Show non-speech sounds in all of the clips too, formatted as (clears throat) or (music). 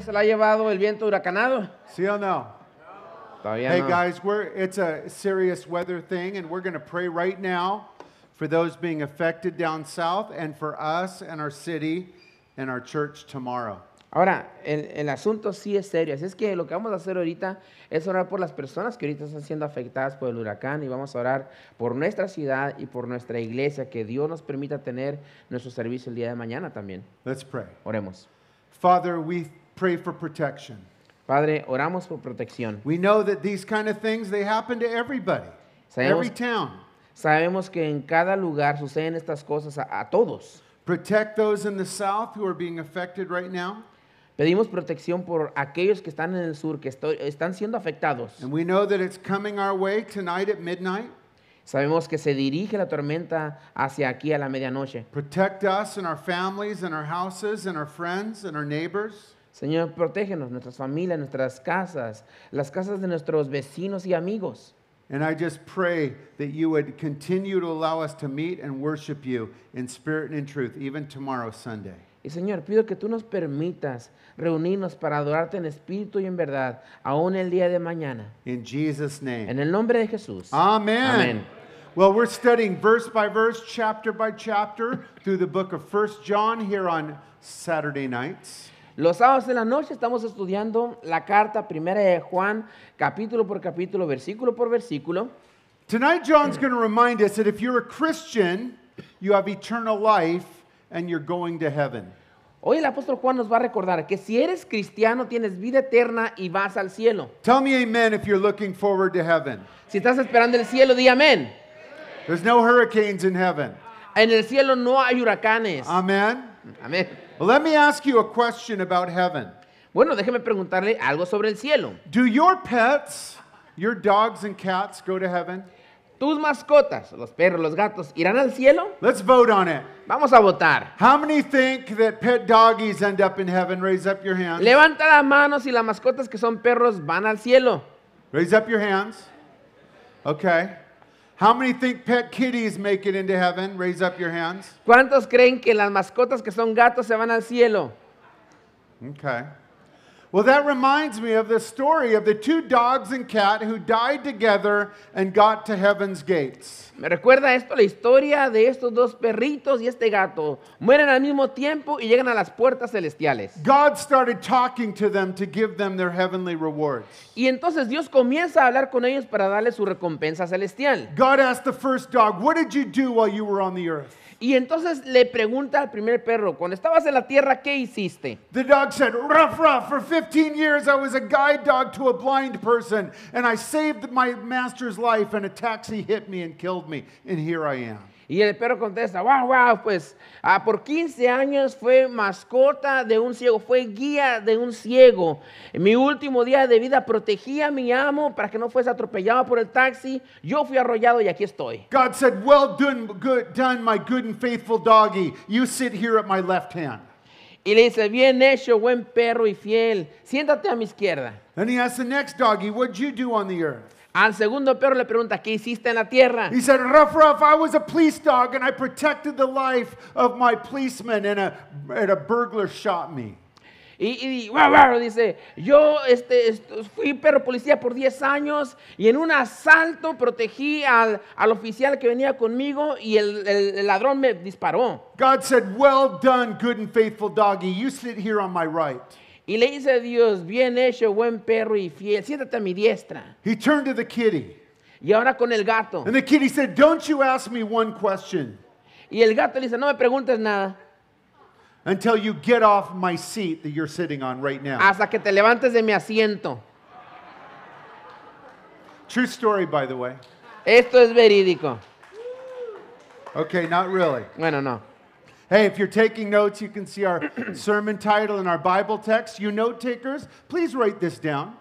se la ha llevado el viento huracanado. ¿Sí o no? Todavía hey guys, we're, it's a serious weather thing, and we're going to pray right now for those being affected down south, and for us and our city and our church tomorrow. Ahora, el, asunto sí es serio. Así es que lo que vamos a hacer ahorita es orar por las personas que ahorita están siendo afectadas por el huracán y vamos a orar por nuestra ciudad y por nuestra iglesia, que Dios nos permita tener nuestro servicio el día de mañana también. Let's pray. Oremos. Father, we pray for protection. Padre, oramos por protección. We know that these kind of things they happen to everybody. Sabemos, every town. Sabemos que en cada lugar suceden estas cosas a, a todos. Protect those in the south who are being affected right now. Pedimos protección por aquellos que están en el sur, que estoy, están siendo afectados. And we know that it's coming our way tonight at midnight. Sabemos que se dirige la tormenta hacia aquí a la medianoche. Protect us and our families and our houses and our friends and our neighbors. Señor, protégenos, nuestras familias, nuestras casas, las casas de nuestros vecinos y amigos. And I just pray that you would continue to allow us to meet and worship you in spirit and in truth, even tomorrow, Sunday. Y Señor, pido que tú nos permitas reunirnos para adorarte en espíritu y en verdad, aún el día de mañana. In Jesus' name. En el nombre de Jesús. Amen. Amén. Well, we're studying verse by verse, chapter by chapter, through the book of 1 John here on Saturday nights. Los sábados de la noche estamos estudiando la carta primera de Juan, capítulo por capítulo, versículo por versículo. Hoy el apóstol Juan nos va a recordar que si eres cristiano tienes vida eterna y vas al cielo. Tell me Si estás esperando el cielo, di amén. En el cielo no hay huracanes. Amen. Amén. Let me ask you a question about heaven. Bueno, déjeme preguntarle algo sobre el cielo. Do your pets, your dogs and cats go to heaven? Tus mascotas, los perros, los gatos, irán al cielo? Let's vote on it. Vamos a votar. How many think that pet doggies end up in heaven? Raise up your hands. Levanta las manos si las mascotas que son perros van al cielo. Raise up your hands. Okay. How many think pet kitties make it into heaven? Raise up your hands. ¿Cuántos creen que las mascotas que son gatos se van al cielo? Okay. Well, that reminds me of the story of the two dogs and cat who died together and got to heaven's gates. Me recuerda esto la historia de estos dos perritos y este gato. Mueren al mismo tiempo y llegan a las puertas celestiales. God started talking to them to give them their heavenly rewards. Y entonces Dios comienza a hablar con ellos para darles su recompensa celestial. God asked the first dog, "What did you do while you were on the earth?" Y entonces le pregunta al primer perro, cuando estabas en la tierra, ¿qué hiciste? The dog said, "Ruff, ruff. For 15 years, I was a guide dog to a blind person, and I saved my master's life, and a taxi hit me and killed me, and here I am." Y el perro contesta, wow, wow, pues ah, por 15 años fue mascota de un ciego, fue guía de un ciego. En mi último día de vida protegía a mi amo para que no fuese atropellado por el taxi. Yo fui arrollado y aquí estoy. God said, well done, good, done my good and faithful doggy. You sit here at my left hand. Y le dice, bien hecho, buen perro y fiel. Siéntate a mi izquierda. And he asked the next doggy, what'd you do on the earth? Al segundo perro le pregunta, ¿qué hiciste en la tierra? He said, Ruff Ruff, I was a police dog and I protected the life of my policeman and a, a burglar shot me. Y, y dice, yo este, fui perro policía por 10 años y en un asalto protegí al, al oficial que venía conmigo y el, el, ladrón me disparó. God said, well done, good and faithful doggy. You sit here on my right. Y le dice a Dios, bien hecho, buen perro y fiel, siéntate a mi diestra. Y ahora con el gato. Y el gato le dice, no me preguntes nada. Until you get Hasta que te levantes de mi asiento. True story, by the way. Esto es verídico. Okay, not really. Bueno, no. Hey, if you're taking notes, you can see our (clears throat) sermon title and our Bible text. You note takers, please write this down.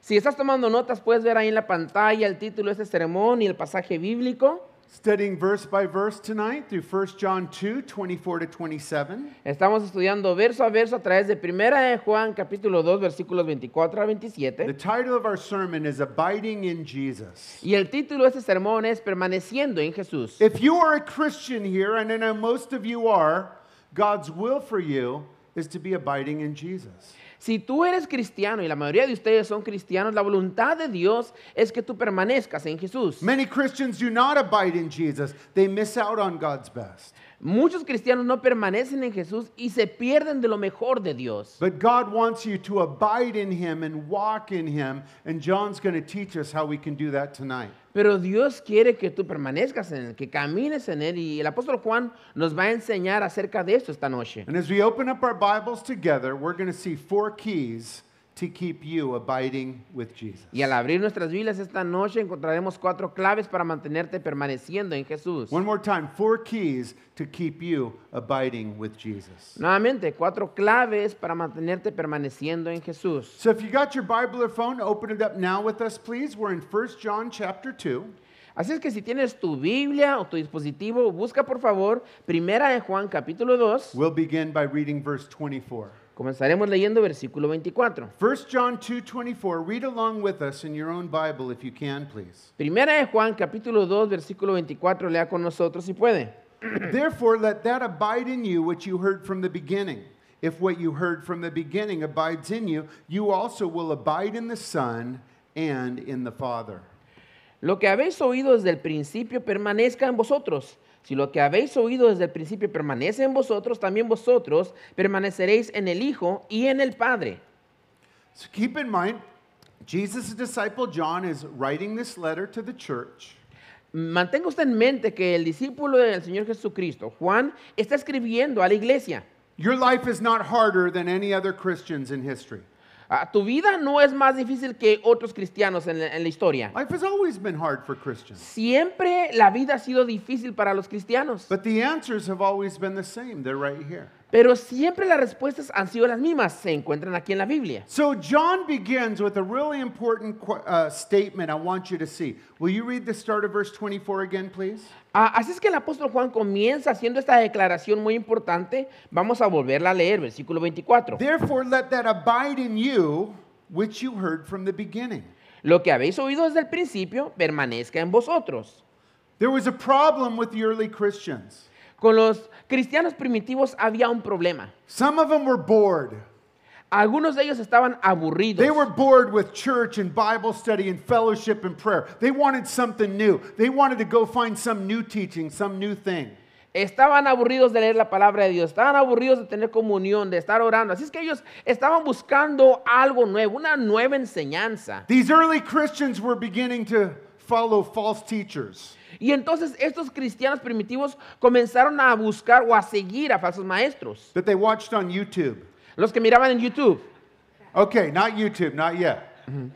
Si estás tomando notas, puedes ver ahí en la pantalla el título de este sermón y el pasaje bíblico. Studying verse by verse tonight through 1 John 2, 24 to 27. Estamos estudiando verso a verso a través de Primera de Juan capítulo 2 versículos 24 a 27. The title of our sermon is Abiding in Jesus. Y el título de este sermón es Permaneciendo en Jesús. If you are a Christian here and I know most of you are, God's will for you is to be abiding in Jesus. Si tú eres cristiano y la mayoría de ustedes son cristianos, la voluntad de Dios es que tú permanezcas en Jesús. Many Christians do not abide in Jesus. They miss out on God's best. Muchos cristianos no permanecen en Jesús y se pierden de lo mejor de Dios. But God wants you to abide in him and walk in him and John's going to teach us how we can do that tonight. Pero Dios quiere que tú permanezcas en Él, que camines en Él. Y el apóstol Juan nos va a enseñar acerca de esto esta noche. we open up our Bibles together, we're going to see four keys to keep you abiding with Jesus. Y al abrir nuestras Biblias esta noche encontraremos cuatro claves para mantenerte permaneciendo en Jesús. One more time, four keys to keep you abiding with Jesus. Nuevamente, cuatro claves para mantenerte permaneciendo en Jesús. So if you got your Bible or phone, open it up now with us please. We're in 1 John chapter 2. Así es que si tienes tu Biblia o tu dispositivo, busca por favor Primera de Juan capítulo 2. We'll begin by reading verse 24. Comenzaremos leyendo versículo 24. 1 John 2:24. Read along with us in your own Bible if you can, please. Primera de Juan capítulo 2 versículo 24. Lea con nosotros si puede. (clears throat) Therefore let that abide in you which you heard from the beginning. If what you heard from the beginning abides in you, you also will abide in the Son and in the Father. Lo que habéis oído desde el principio permanezca en vosotros. Si lo que habéis oído desde el principio permanece en vosotros, también vosotros permaneceréis en el Hijo y en el Padre. keep in Mantenga usted en mente que el discípulo del Señor Jesucristo, Juan, está escribiendo a la iglesia. Your life is not harder than any other Christians in history. Ah, tu vida no es más difícil que otros cristianos en la, historia. Siempre la vida ha sido difícil para los cristianos. But the answers have always been the same. They're right pero siempre las respuestas han sido las mismas, se encuentran aquí en la Biblia. So John begins with a really important uh, statement I want you to see. Will you read the start of verse 24 again, please? Ah, así es que el apóstol Juan comienza haciendo esta declaración muy importante. Vamos a volverla a leer, versículo 24. Therefore let that abide in you which you heard from the beginning. Lo que habéis oído desde el principio permanezca en vosotros. There was a problem with the early Christians. Con los cristianos primitivos había un problema. Some of them were bored. Algunos de ellos estaban aburridos. They were bored with church and Bible study and fellowship and prayer. They wanted something new. They wanted to go find some new teaching, some new thing. Estaban aburridos de leer la palabra de Dios, estaban aburridos de tener comunión, de estar orando. Así es que ellos estaban buscando algo nuevo, una nueva enseñanza. These early Christians were beginning to follow false teachers. Y entonces estos cristianos primitivos comenzaron a buscar o a seguir a falsos maestros. Los que miraban en YouTube. Okay, not YouTube, not yet.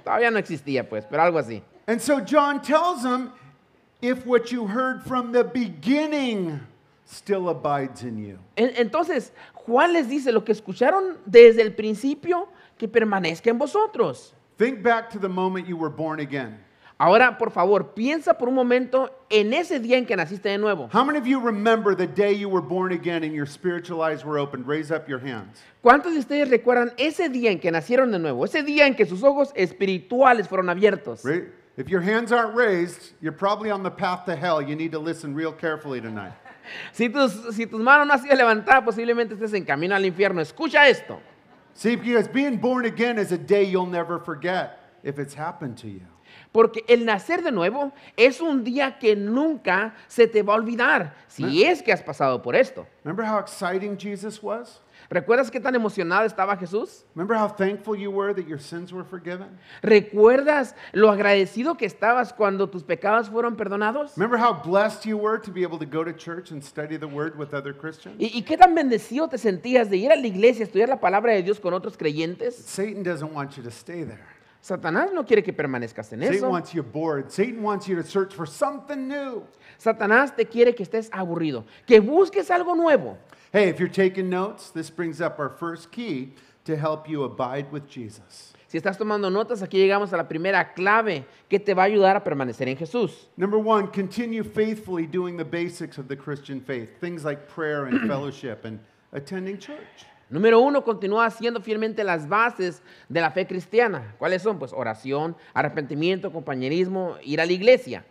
Todavía no existía, pues, pero algo así. John tells them what you heard from the beginning still Entonces, Juan les dice lo que escucharon desde el principio que permanezca en vosotros. Think back to the moment you were born again. Ahora, por favor, piensa por un momento en ese día en que naciste de nuevo. How many of you remember the day you were born again and your spiritual eyes were opened? Raise up your hands. ¿Cuántos de ustedes recuerdan ese día en que nacieron de nuevo? Ese día en que sus ojos espirituales fueron abiertos. Ra If your hands aren't raised, you're probably on the path to hell. You need to listen real carefully tonight. (laughs) Si tus, si tus manos no han sido levantadas, posiblemente estés en camino al infierno. Escucha esto. See, because being born again is a day you'll never forget. Porque el nacer de nuevo es un día que nunca se te va a olvidar si es que has pasado por esto. ¿Recuerdas qué tan emocionado estaba Jesús? ¿Recuerdas lo agradecido que estabas cuando tus pecados fueron perdonados? ¿Y, qué tan bendecido te sentías de ir a la iglesia, estudiar la palabra de Dios con otros creyentes? Satan want you to stay Satanás no quiere que permanezcas en Satan eso. Wants you bored. Satan wants you to search for something new. Satanás te quiere que estés aburrido, que busques algo nuevo. Hey, if you're taking notes, this brings up our first key to help you abide with Jesus. Si estás tomando notas, aquí llegamos a la primera clave que te va a ayudar a permanecer en Jesús. Number one, continue faithfully doing the basics of the Christian faith, things like prayer and (clears throat) fellowship and attending church. Número uno, continúa haciendo fielmente las bases de la fe cristiana. ¿Cuáles son? Pues oración, arrepentimiento, compañerismo, ir a la iglesia.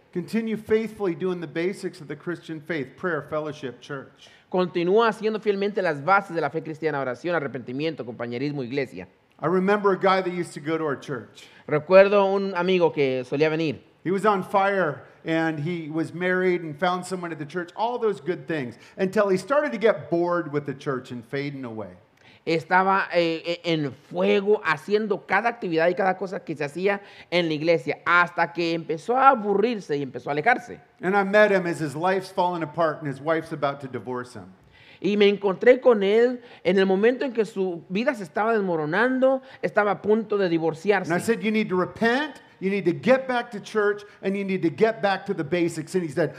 Continúa haciendo fielmente las bases de la fe cristiana, oración, arrepentimiento, compañerismo, iglesia. I remember a guy that used to go to our church. Recuerdo un amigo que solía venir. He was on fire and he was married and found someone at the church, all those good things, until he started to get bored with the church and fading away estaba eh, eh, en fuego haciendo cada actividad y cada cosa que se hacía en la iglesia hasta que empezó a aburrirse y empezó a alejarse. And I met his life's fallen apart and his wife's about to divorce him. Y me encontré con él en el momento en que su vida se estaba desmoronando, estaba a punto de divorciarse. And I said you need to repent. You need to get back to church and you need to get back to the basics. And he said,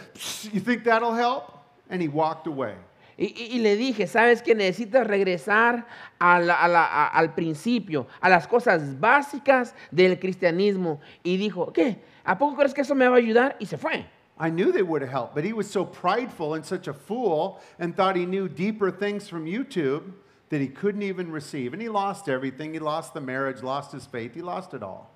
"You think that'll help?" And he walked away. Y, y, le dije, ¿sabes que Necesitas regresar a a la, al principio, a las cosas básicas del cristianismo. Y dijo, ¿qué? ¿A poco crees que eso me va a ayudar? Y se fue. I knew they would have helped, but he was so prideful and such a fool and thought he knew deeper things from YouTube that he couldn't even receive. And he lost everything. He lost the marriage, lost his faith, he lost it all.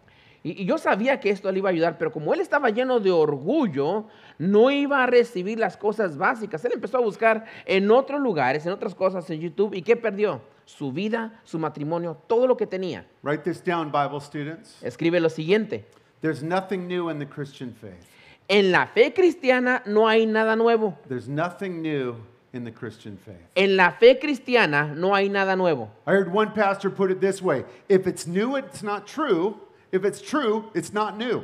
Y, yo sabía que esto le iba a ayudar, pero como él estaba lleno de orgullo, no iba a recibir las cosas básicas. Él empezó a buscar en otros lugares, en otras cosas, en YouTube. ¿Y qué perdió? Su vida, su matrimonio, todo lo que tenía. Escribe lo siguiente. En la fe cristiana no hay nada nuevo. En la fe cristiana no hay nada nuevo. I heard one pastor put it this way: If it's new, it's not true. If it's true, it's not new.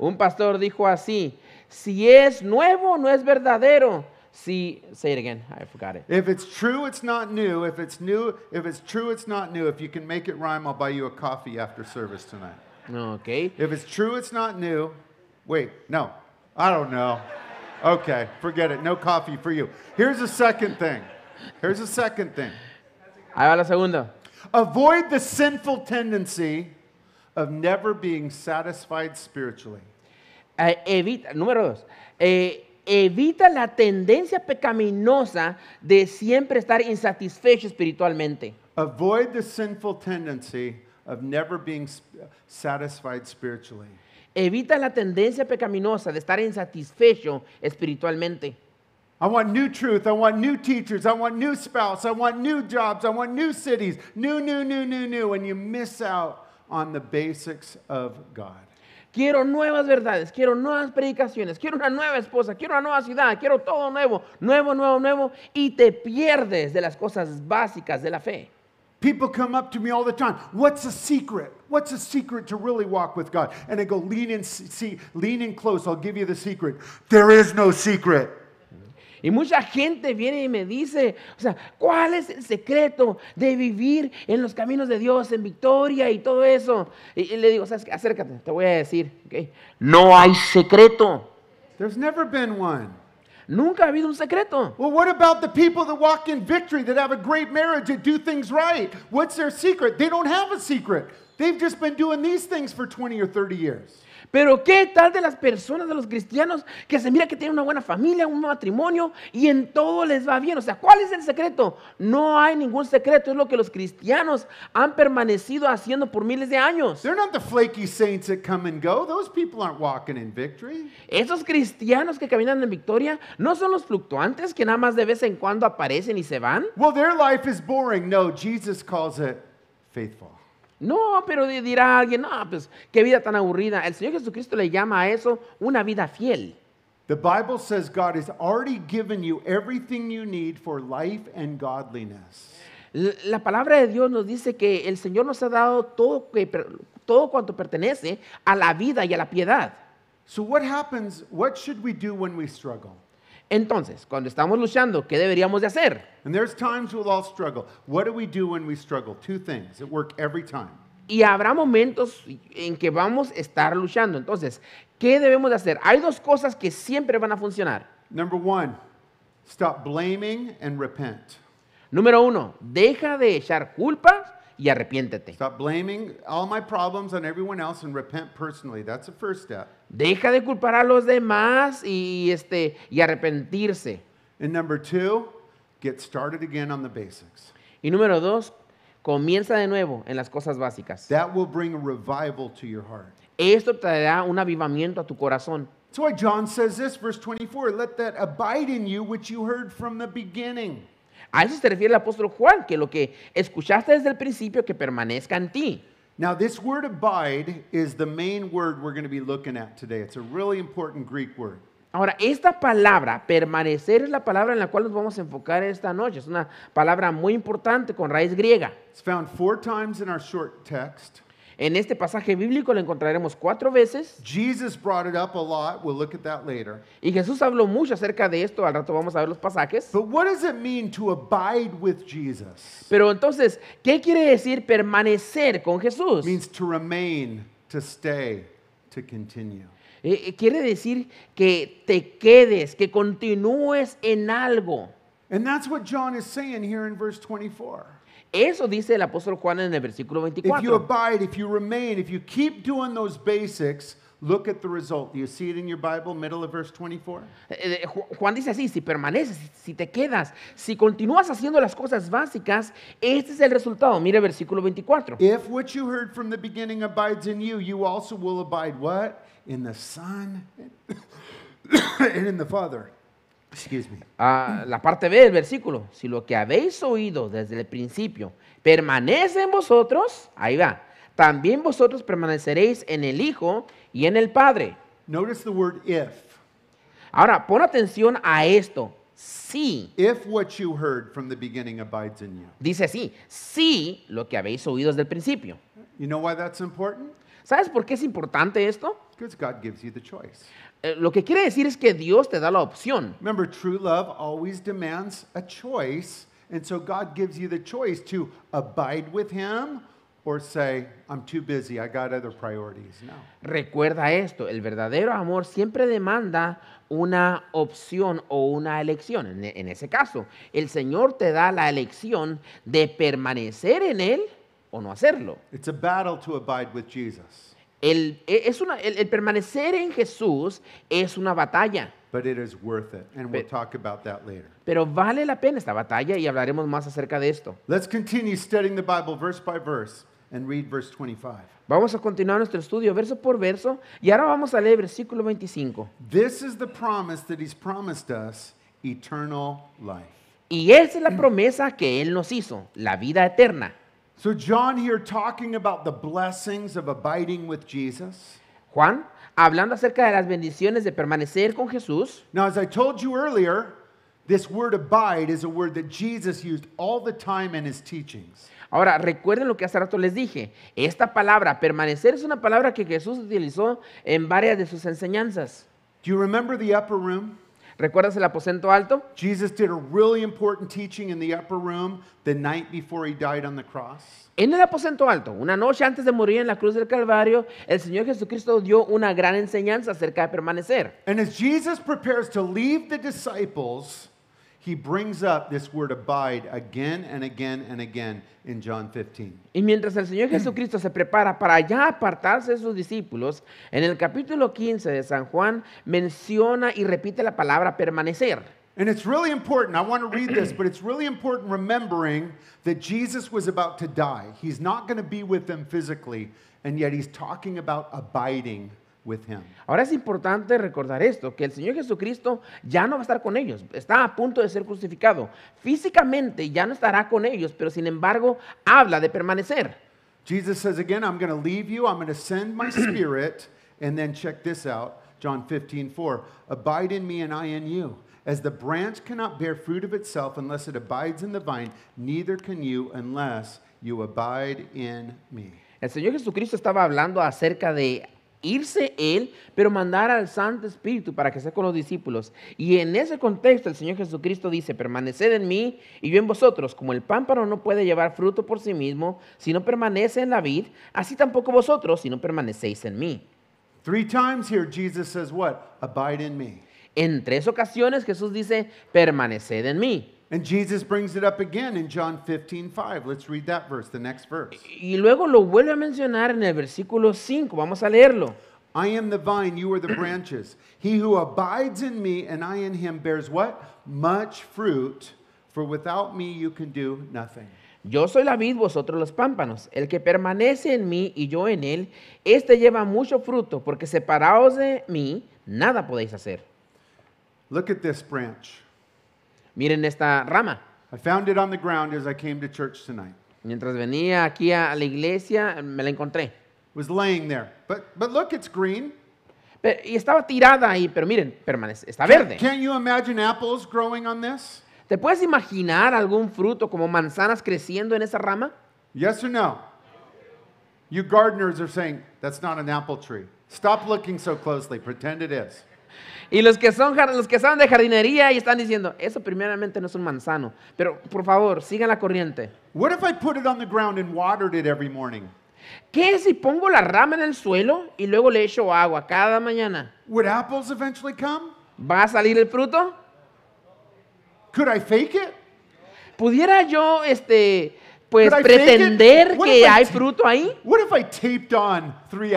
Un pastor dijo así, si es nuevo, no es verdadero. Si, say it again, I forgot it. If it's true, it's not new. If it's new, if it's true, it's not new. If you can make it rhyme, I'll buy you a coffee after service tonight. Okay. If it's true, it's not new. Wait, no. I don't know. Okay, forget it. No coffee for you. Here's the second thing. Here's the second thing. Ahí va la segunda. Avoid the sinful tendency of never being satisfied spiritually. Eh, evita, número dos, eh, evita la tendencia pecaminosa de siempre estar insatisfecho espiritualmente. Avoid the sinful tendency of never being satisfied spiritually. Evita la tendencia pecaminosa de estar insatisfecho espiritualmente. I want new truth. I want new teachers. I want new spouse. I want new jobs. I want new cities. New, new, new, new, new. And you miss out on the basics of God. Quiero nuevas verdades, quiero nuevas predicaciones, quiero una nueva esposa, quiero una nueva ciudad, quiero todo nuevo, nuevo, nuevo, nuevo, y te pierdes de las cosas básicas de la fe. People come up to me all the time. What's the secret? What's the secret to really walk with God? And I go, lean in, see, lean in close. I'll give you the secret. There is no secret. Y mucha gente viene y me dice, o sea, ¿cuál es el secreto de vivir en los caminos de Dios, en victoria y todo eso? Y, le digo, ¿sabes? acércate, te voy a decir, okay. no hay secreto. There's never been one. Nunca ha habido un secreto. Well, what about the people that walk in victory, that have a great marriage, that do things right? What's their secret? They don't have a secret. They've just been doing these things for 20 or 30 years. Pero qué tal de las personas, de los cristianos, que se mira que tienen una buena familia, un matrimonio y en todo les va bien. O sea, ¿cuál es el secreto? No hay ningún secreto. Es lo que los cristianos han permanecido haciendo por miles de años. Esos cristianos que caminan en victoria no son los fluctuantes que nada más de vez en cuando aparecen y se van. Well, their life is boring. No, Jesus calls it faithful. No, pero dirá alguien, no, pues qué vida tan aburrida. El Señor Jesucristo le llama a eso una vida fiel. The Bible says God has already given you everything you need for life and godliness. La palabra de Dios nos dice que el Señor nos ha dado todo, que, todo cuanto pertenece a la vida y a la piedad. So what happens, what should we do when we struggle? Entonces, cuando estamos luchando, ¿qué deberíamos de hacer? Y habrá momentos en que vamos a estar luchando. Entonces, ¿qué debemos de hacer? Hay dos cosas que siempre van a funcionar. Número uno, deja de echar culpa y arrepiéntete. Stop blaming all my problems on everyone else and repent personally. That's the first step. Deja de culpar a los demás y este y arrepentirse. And number two, get started again on the basics. Y número dos, comienza de nuevo en las cosas básicas. That will bring a revival to your heart. Esto traerá un avivamiento a tu corazón. That's why John says this, verse 24, let that abide in you which you heard from the beginning. A eso se refiere el apóstol Juan, que lo que escuchaste desde el principio que permanezca en ti. this word abide the main word we're going to be looking at really important Greek word. Ahora, esta palabra, permanecer, es la palabra en la cual nos vamos a enfocar esta noche. Es una palabra muy importante con raíz griega. It's found four times in our short text. En este pasaje bíblico lo encontraremos cuatro veces. Jesus brought it up a lot. We'll look at that later. Y Jesús habló mucho acerca de esto. Al rato vamos a ver los pasajes. what it mean to abide with Jesus? Pero entonces, ¿qué quiere decir permanecer con Jesús? means to remain, to stay, to continue. Eh, eh quiere decir que te quedes, que continúes en algo. And that's what John is saying here in verse 24. Eso dice el apóstol Juan en el versículo 24. If you abide, if you remain, if you keep doing those basics, Look at the result. Do you see it in your Bible, middle of verse 24? Eh, eh, Juan dice así, si permaneces, si te quedas, si continúas haciendo las cosas básicas, este es el resultado. Mira el versículo 24. If what you heard from the beginning abides in you, you also will abide what? In the Son (laughs) and in the Father. Ah, la parte B del versículo. Si lo que habéis oído desde el principio permanece en vosotros, ahí va. También vosotros permaneceréis en el Hijo y en el Padre. Notice the word if. Ahora, pon atención a esto. si Dice así si lo que habéis oído desde el principio. ¿Sabes por qué es importante esto? Because God gives you the choice. Eh, lo que quiere decir es que Dios te da la opción. Remember, true love always demands a choice. And so God gives you the choice to abide with Him or say, I'm too busy, I got other priorities. No. Recuerda esto, el verdadero amor siempre demanda una opción o una elección. en ese caso, el Señor te da la elección de permanecer en Él o no hacerlo. It's a battle to abide with Jesus. El, e, es una, el, permanecer en Jesús es una batalla. Pero vale la pena esta batalla y hablaremos más acerca de esto. Vamos a continuar nuestro estudio verso por verso y ahora vamos a leer versículo 25. Y esa es la promesa que él nos hizo, la vida eterna. So John here talking about the blessings of abiding with Jesus. Juan hablando acerca de las bendiciones de permanecer con Jesús. Now as I told you earlier, this word abide is a word that Jesus used all the time in his teachings. Ahora, recuerden lo que hace rato les dije. Esta palabra, permanecer, es una palabra que Jesús utilizó en varias de sus enseñanzas. Do you remember the upper room? ¿Recuerdas el aposento alto? Jesus did a really important teaching in the upper room the night before he died on the cross. En el aposento alto, una noche antes de morir en la cruz del Calvario, el Señor Jesucristo dio una gran enseñanza acerca de permanecer. And as Jesus prepares to leave the disciples, he brings up this word abide again and again and again in John 15. Y mientras el Señor Jesucristo se prepara para ya apartarse de sus discípulos, en el capítulo 15 de San Juan menciona y repite la palabra permanecer. And it's really important. I want to read this, but it's really important remembering that Jesus was about to die. He's not going to be with them physically, and yet he's talking about abiding with him. Ahora es importante recordar esto, que el Señor Jesucristo ya no va a estar con ellos, está a punto de ser crucificado. Físicamente ya no estará con ellos, pero sin embargo habla de permanecer. Jesus says again, I'm going to leave you, I'm going to send my (clears throat) spirit, and then check this out, John 15, 4, abide in me and I in you. As the branch cannot bear fruit of itself unless it abides in the vine, neither can you unless you abide in me. El Señor Jesucristo estaba hablando acerca de irse él, pero mandar al Santo Espíritu para que sea con los discípulos. Y en ese contexto el Señor Jesucristo dice, permaneced en mí y yo en vosotros. Como el pámpano no puede llevar fruto por sí mismo si no permanece en la vid, así tampoco vosotros si no permanecéis en mí. Three times here Jesus says what? Abide in me. En tres ocasiones Jesús dice, permaneced en mí. And Jesus brings it up again in John 15:5. Let's read that verse, the next verse. Y luego lo vuelve a mencionar en el versículo 5. Vamos a leerlo. I am the vine, you are the branches. He who abides in me and I in him bears what? Much fruit, for without me you can do nothing. Yo soy la vid, vosotros los pámpanos. El que permanece en mí y yo en él, este lleva mucho fruto, porque separados de mí, nada podéis hacer. Look at this branch. Miren esta rama. Mientras venía aquí a la iglesia, me la encontré. look, it's green. y estaba tirada ahí, pero miren, permanece, está verde. imagine apples ¿Te puedes imaginar algún fruto como manzanas creciendo en esa rama? Yes o no? You gardeners are saying that's not an apple tree. Stop looking so closely. Pretend it is. Y los que, son, los que saben de jardinería y están diciendo, eso primeramente no es un manzano. Pero por favor, sigan la corriente. ¿Qué si pongo la rama en el suelo y luego le echo agua cada mañana? ¿Va a salir el fruto? ¿Pudiera yo este pues pretender que hay fruto ahí? What if I taped on three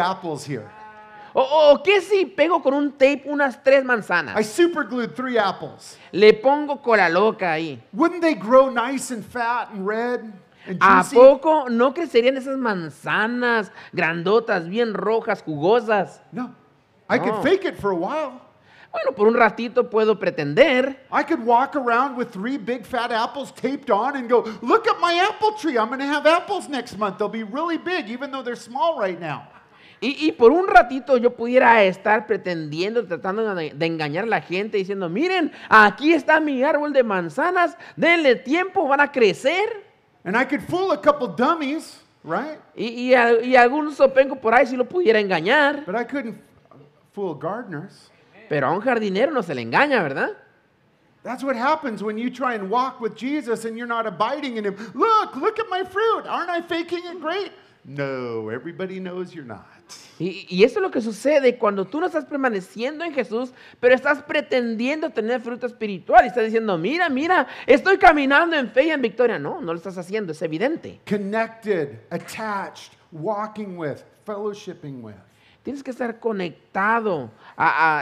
o, o qué si pego con un tape unas tres manzanas. I super glue three apples. Le pongo cola loca ahí. Wouldn't they grow nice and fat and red? ¿A poco no crecerían esas manzanas grandotas, bien rojas, jugosas? No. I could fake it for a while. Bueno, por un ratito puedo pretender. I could walk around with three big fat apples taped on and go, "Look at my apple tree. I'm going to have apples next month. They'll be really big even though they're small right now." Y, y, por un ratito yo pudiera estar pretendiendo, tratando de, engañar a la gente, diciendo, miren, aquí está mi árbol de manzanas, denle tiempo, van a crecer. And I could fool a couple dummies, right? Y, y, algún sopenco por ahí si lo pudiera engañar. But I couldn't fool gardeners. Pero a un jardinero no se le engaña, ¿verdad? That's what happens when you try and walk with Jesus and you're not abiding in him. Look, look at my fruit. Aren't I faking it great? No, everybody knows you're not. Y, eso es lo que sucede cuando tú no estás permaneciendo en Jesús, pero estás pretendiendo tener fruto espiritual y estás diciendo, mira, mira, estoy caminando en fe y en victoria. No, no lo estás haciendo, es evidente. Connected, attached, walking with, fellowshipping with. Tienes que estar conectado,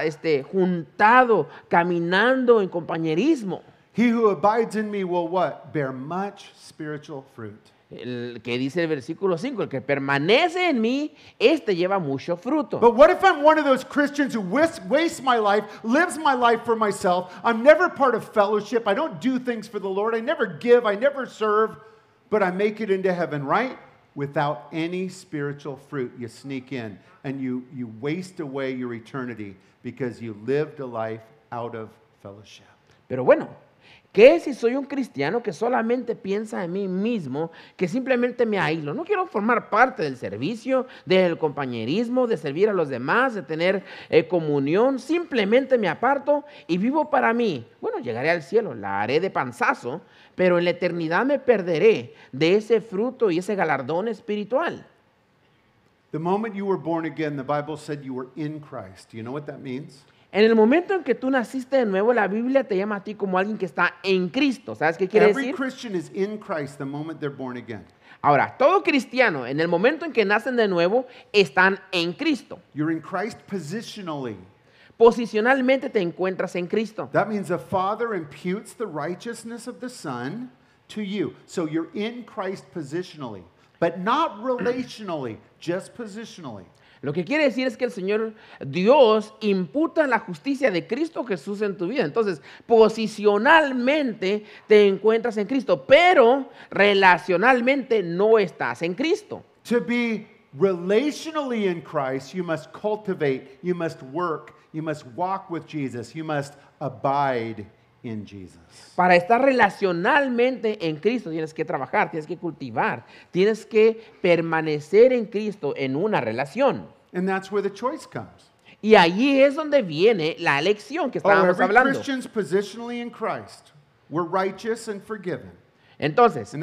este, juntado, caminando en compañerismo. He who abides in me will what? Bear much spiritual fruit el que dice el versículo 5, el que permanece en mí, este lleva mucho fruto. But what if I'm one of those Christians who wastes my life, lives my life for myself? I'm never part of fellowship. I don't do things for the Lord. I never give. I never serve. But I make it into heaven, right? Without any spiritual fruit, you sneak in and you, you waste away your eternity because you lived a life out of fellowship. Pero bueno, ¿Qué si soy un cristiano que solamente piensa en mí mismo, que simplemente me aíslo? No quiero formar parte del servicio, del compañerismo, de servir a los demás, de tener eh, comunión. Simplemente me aparto y vivo para mí. Bueno, llegaré al cielo, la haré de panzazo, pero en la eternidad me perderé de ese fruto y ese galardón espiritual. The moment you were born again, the Bible said you were in Christ. Do you know what that means? En el momento en que tú naciste de nuevo, la Biblia te llama a ti como alguien que está en Cristo. ¿Sabes qué quiere decir? Ahora, todo cristiano, en el momento en que nacen de nuevo, están en Cristo. You're in Christ positionally. Posicionalmente te encuentras en Cristo. That means the Father imputes the righteousness of the Son to you. So you're in Christ positionally, but not relationally, just positionally. Lo que quiere decir es que el Señor Dios imputa la justicia de Cristo Jesús en tu vida. Entonces, posicionalmente te encuentras en Cristo, pero relacionalmente no estás en Cristo. To be relationally in Christ, you must cultivate, you must work, you must walk with Jesus, you must abide para estar relacionalmente en Cristo tienes que trabajar, tienes que cultivar, tienes que permanecer en Cristo en una relación. Y ahí es donde viene la elección que oh, estábamos hablando. Christians positionally in Christ, we're righteous and forgiven. Entonces,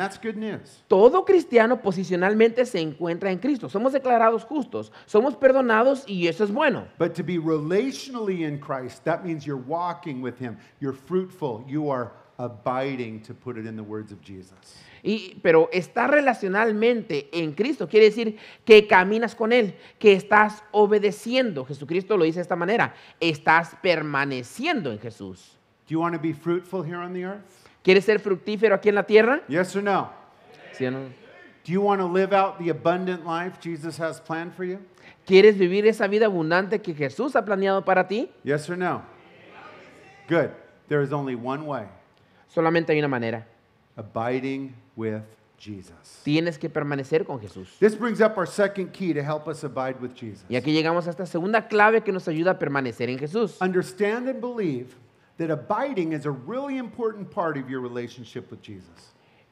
todo cristiano posicionalmente se encuentra en Cristo. Somos declarados justos, somos perdonados y eso es bueno. Y, pero estar relacionalmente en Cristo quiere decir que caminas con Él, que estás obedeciendo. Jesucristo lo dice de esta manera, estás permaneciendo en Jesús. you want to be fruitful here ¿Quieres ser fructífero aquí en la tierra? Yes or no? ¿Sí o no? Do you want to live out the abundant life Jesus has planned for you? ¿Quieres vivir esa vida abundante que Jesús ha planeado para ti? Yes or no? Good. There is only one way. Solamente hay una manera. Abiding with Jesus. Tienes que permanecer con Jesús. This brings up our second key to help us abide with Jesus. Y aquí llegamos a esta segunda clave que nos ayuda a permanecer en Jesús. Understand and believe that abiding is a really important part of your relationship with Jesus.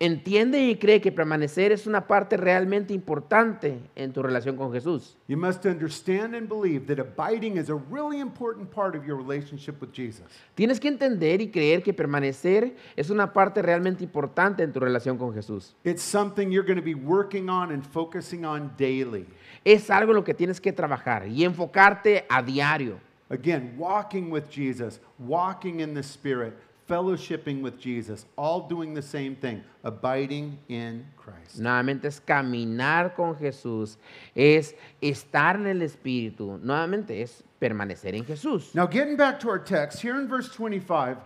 Entiende y cree que permanecer es una parte realmente importante en tu relación con Jesús. You must understand and believe that abiding is a really important part of your relationship with Jesus. Tienes que entender y creer que permanecer es una parte realmente importante en tu relación con Jesús. It's something you're going to be working on and focusing on daily. Es algo en lo que tienes que trabajar y enfocarte a diario. Again, walking with Jesus, walking in the Spirit, fellowshipping with Jesus, all doing the same thing, abiding in Christ. Nuevamente es caminar con Jesús, es estar en el Espíritu, nuevamente es permanecer en Jesús. Now, getting back to our text, here in verse 25,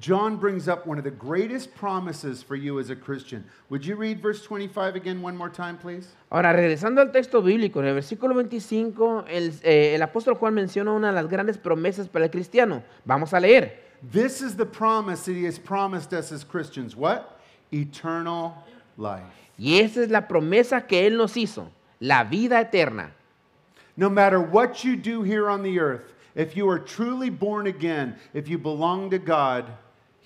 John brings up one of the greatest promises for you as a Christian. Would you read verse 25 again one more time, please? Ahora, regresando al texto bíblico, en el versículo 25, el, eh, el apóstol Juan menciona una de las grandes promesas para el cristiano. Vamos a leer. This is the promise that he has promised us as Christians. What? Eternal life. Y esa es la promesa que él nos hizo, la vida eterna. No matter what you do here on the earth, if you are truly born again, if you belong to God,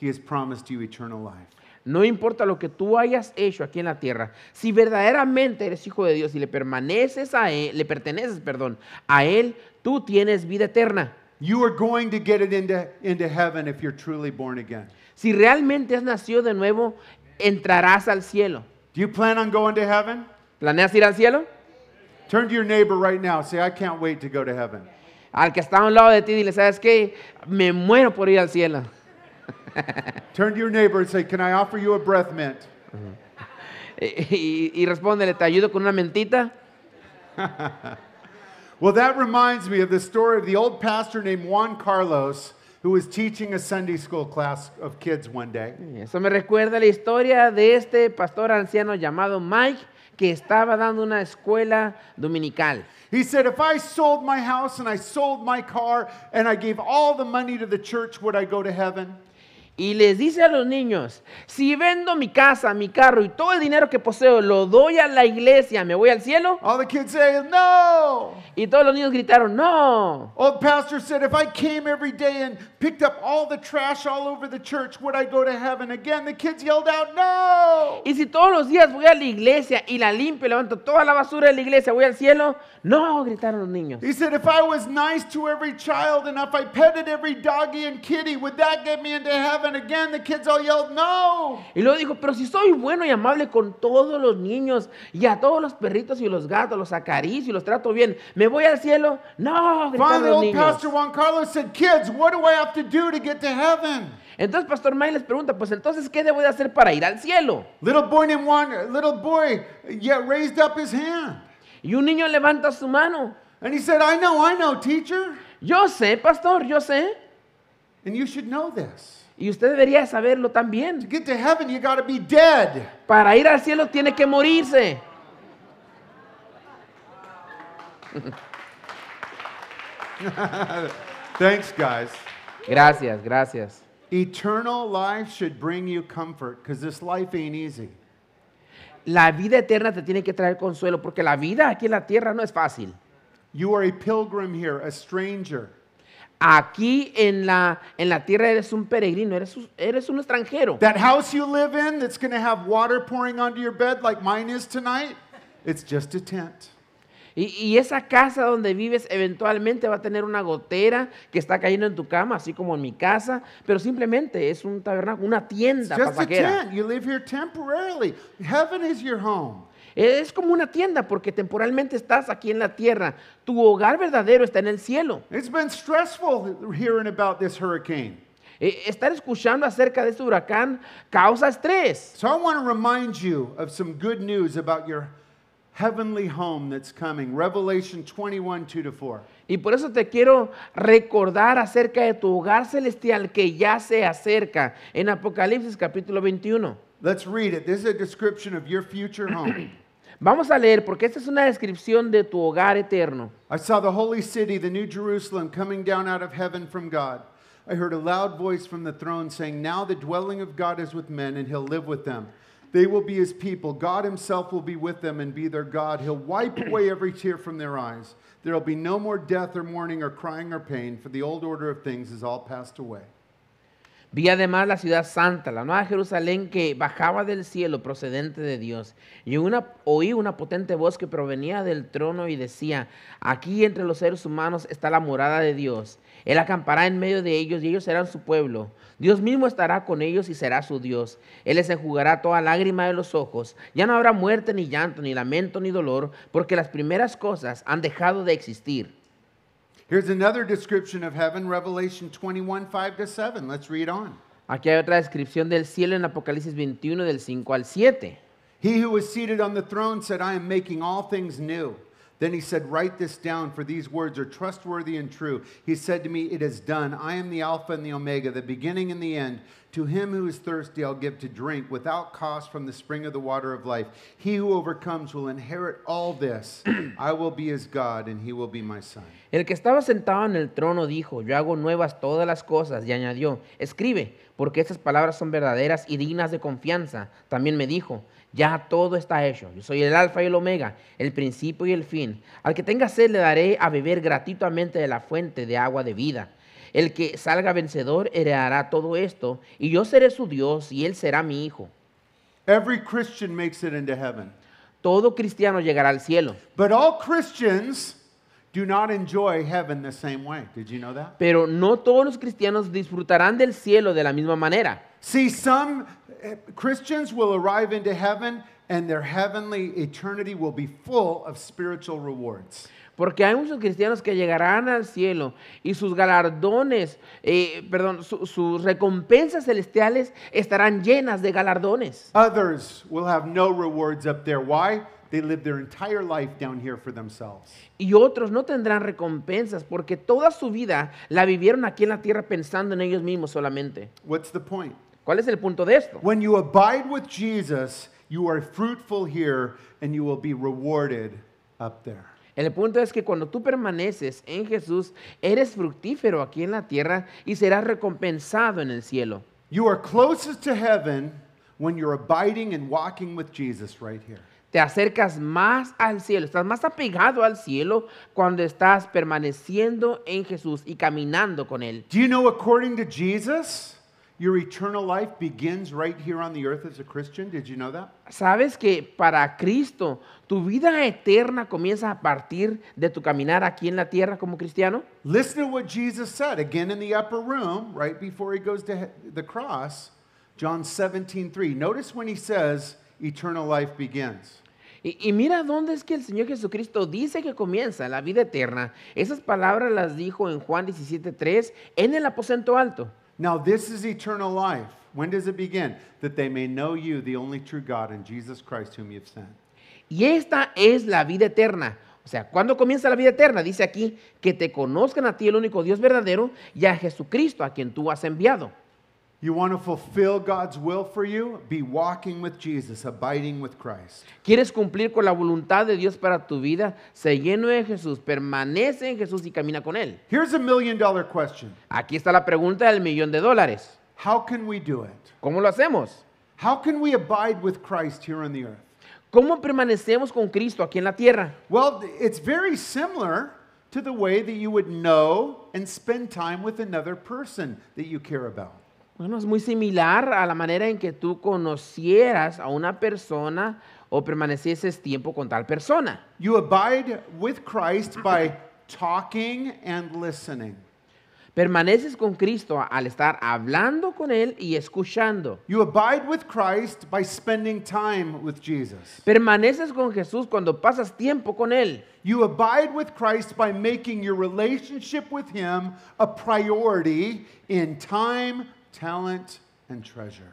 He has promised you eternal life. No importa lo que tú hayas hecho aquí en la tierra, si verdaderamente eres hijo de Dios y le permaneces a él, le perteneces, perdón, a él, tú tienes vida eterna. You are going to get it into, into heaven if you're truly born again. Si realmente has nacido de nuevo, entrarás al cielo. Do you plan on going to heaven? ¿Planeas ir al cielo? Turn to your neighbor right now. Say, I can't wait to go to heaven. Al que está a un lado de ti, dile, ¿sabes qué? Me muero por ir al cielo. Turn to your neighbor and say, "Can I offer you a breath mint?" (laughs) Y, y respóndele, ¿te ayudo con una mentita? (laughs) well, that reminds me of the story of the old pastor named Juan Carlos who was teaching a Sunday school class of kids one day. Eso me recuerda la historia de este pastor anciano llamado Mike que estaba dando una escuela dominical. He said, if I sold my house and I sold my car and I gave all the money to the church, would I go to heaven? y les dice a los niños, si vendo mi casa, mi carro y todo el dinero que poseo, lo doy a la iglesia, ¿me voy al cielo? All the kids say, no. Y todos los niños gritaron, no. Old pastor said, if I came every day and picked up all the trash all over the church, would I go to heaven? Again, the kids yelled out, no. Y si todos los días voy a la iglesia y la limpio, levanto toda la basura de la iglesia, ¿voy al cielo? No, gritaron los niños. He said, if I was nice to every child and if I petted every doggy and kitty, would that get me into heaven? and again the kids all yelled no. Y luego dijo, pero si soy bueno y amable con todos los niños y a todos los perritos y los gatos, los acaricio y los trato bien, ¿me voy al cielo? No, gritaron Finally, los old Pastor Juan Carlos said, kids, what do I have to do to get to heaven? Entonces Pastor Mike les pregunta, pues entonces, ¿qué debo de hacer para ir al cielo? Little boy named Juan, little boy yeah, raised up his hand. Y un niño levanta su mano. And he said, I know, I know, teacher. Yo sé, pastor, yo sé. And you should know this. Y usted debería saberlo también. To get to heaven, you to be dead. Para ir al cielo tiene que morirse. (laughs) Thanks, guys. Gracias, gracias. Eternal life should bring you comfort because this life ain't easy. La vida eterna te tiene que traer consuelo porque la vida aquí en la tierra no es fácil. You are a pilgrim here, a stranger aquí en la, en la tierra eres un peregrino, eres, eres un extranjero. That house you live in that's going to have water pouring onto your bed like mine is tonight, it's just a tent. Y, y, esa casa donde vives eventualmente va a tener una gotera que está cayendo en tu cama, así como en mi casa, pero simplemente es un tabernáculo, una tienda just A tent. You live here temporarily. Heaven is your home. Es como una tienda porque temporalmente estás aquí en la tierra. Tu hogar verdadero está en el cielo. It's been stressful hearing about this hurricane. Eh, estar escuchando acerca de este huracán causa estrés. So I want to remind you of some good news about your heavenly home that's coming. Revelation 21, 2 to 4. Y por eso te quiero recordar acerca de tu hogar celestial que ya se acerca en Apocalipsis capítulo 21. Let's read it. This is a description of your future home. (clears throat) Vamos a leer porque esta es una descripción de tu hogar eterno. I saw the holy city, the new Jerusalem, coming down out of heaven from God. I heard a loud voice from the throne saying, Now the dwelling of God is with men, and he'll live with them. They will be his people. God himself will be with them and be their God. He'll wipe (clears throat) away every tear from their eyes. There will be no more death or mourning or crying or pain, for the old order of things is all passed away. Vi además la ciudad santa, la nueva Jerusalén que bajaba del cielo procedente de Dios. Y oí una potente voz que provenía del trono y decía, aquí entre los seres humanos está la morada de Dios. Él acampará en medio de ellos y ellos serán su pueblo. Dios mismo estará con ellos y será su Dios. Él les enjugará toda lágrima de los ojos. Ya no habrá muerte, ni llanto, ni lamento, ni dolor, porque las primeras cosas han dejado de existir. Here's another description of heaven, Revelation 21, 5 to 7. Let's read on. Aquí hay otra descripción del cielo en Apocalipsis 21, del 5 al 7. He who was seated on the throne said, I am making all things new. Then he said, Write this down, for these words are trustworthy and true. He said to me, It is done. I am the Alpha and the Omega, the beginning and the end. drink without from the the water of El que estaba sentado en el trono dijo, Yo hago nuevas todas las cosas, y añadió, Escribe, porque estas palabras son verdaderas y dignas de confianza. También me dijo, Ya todo está hecho. Yo soy el Alfa y el Omega, el principio y el fin. Al que tenga sed le daré a beber gratuitamente de la fuente de agua de vida. El que salga vencedor heredará todo esto, y yo seré su Dios y él será mi hijo. Todo cristiano llegará al cielo. But all Christians do not enjoy heaven the same way. Did you know that? Pero no todos los cristianos disfrutarán del cielo de la misma manera. See, some eh, Christians will arrive into heaven and their heavenly eternity will be full of spiritual rewards. Porque hay muchos cristianos que llegarán al cielo y sus galardones, eh, perdón, sus recompensas celestiales estarán llenas de galardones. Others will have no rewards up there. Why? They live their entire life down here for themselves. Y otros no tendrán recompensas porque toda su vida la vivieron aquí en la tierra pensando en ellos mismos solamente. What's the point? ¿Cuál es el punto de esto? When you abide with Jesus, you are fruitful here and you will be rewarded up there. El punto es que cuando tú permaneces en Jesús, eres fructífero aquí en la tierra y serás recompensado en el cielo. You are closest to heaven when you're abiding and walking with Jesus right here. Te acercas más al cielo, estás más apegado al cielo cuando estás permaneciendo en Jesús y caminando con él. Do you know according to Jesus? Your eternal life begins right here on the earth as a Christian. Did you know that? Sabes que para Cristo tu vida eterna comienza a partir de tu caminar aquí en la tierra como cristiano. Listen to what Jesus said again in the upper room right before he goes to the cross. John 17:3. Notice when he says eternal life begins. Y, y, mira dónde es que el Señor Jesucristo dice que comienza la vida eterna. Esas palabras las dijo en Juan 17:3 en el aposento alto. Now, this is eternal life. When does it begin? That they may know you, the only true God, and Jesus Christ, whom you've sent. Y esta es la vida eterna. O sea, ¿cuándo comienza la vida eterna? Dice aquí que te conozcan a ti, el único Dios verdadero, y a Jesucristo, a quien tú has enviado. You want to fulfill God's will for you? Be walking with Jesus, abiding with Christ. ¿Quieres cumplir con la voluntad de Dios para tu vida? Se lleno de Jesús, permanece en Jesús y camina con él. Here's a million dollar question. Aquí está la pregunta del millón de dólares. How can we do it? ¿Cómo lo hacemos? How can we abide with Christ here on the earth? ¿Cómo permanecemos con Cristo aquí en la tierra? Well, it's very similar to the way that you would know and spend time with another person that you care about. Bueno, es muy similar a la manera en que tú conocieras a una persona o permanecieses tiempo con tal persona. You abide with Christ by talking and listening. Permaneces con Cristo al estar hablando con él y escuchando. You abide with Christ by spending time with Jesus. Permaneces con Jesús cuando pasas tiempo con él. You abide with Christ by making your relationship with him a priority in time talent,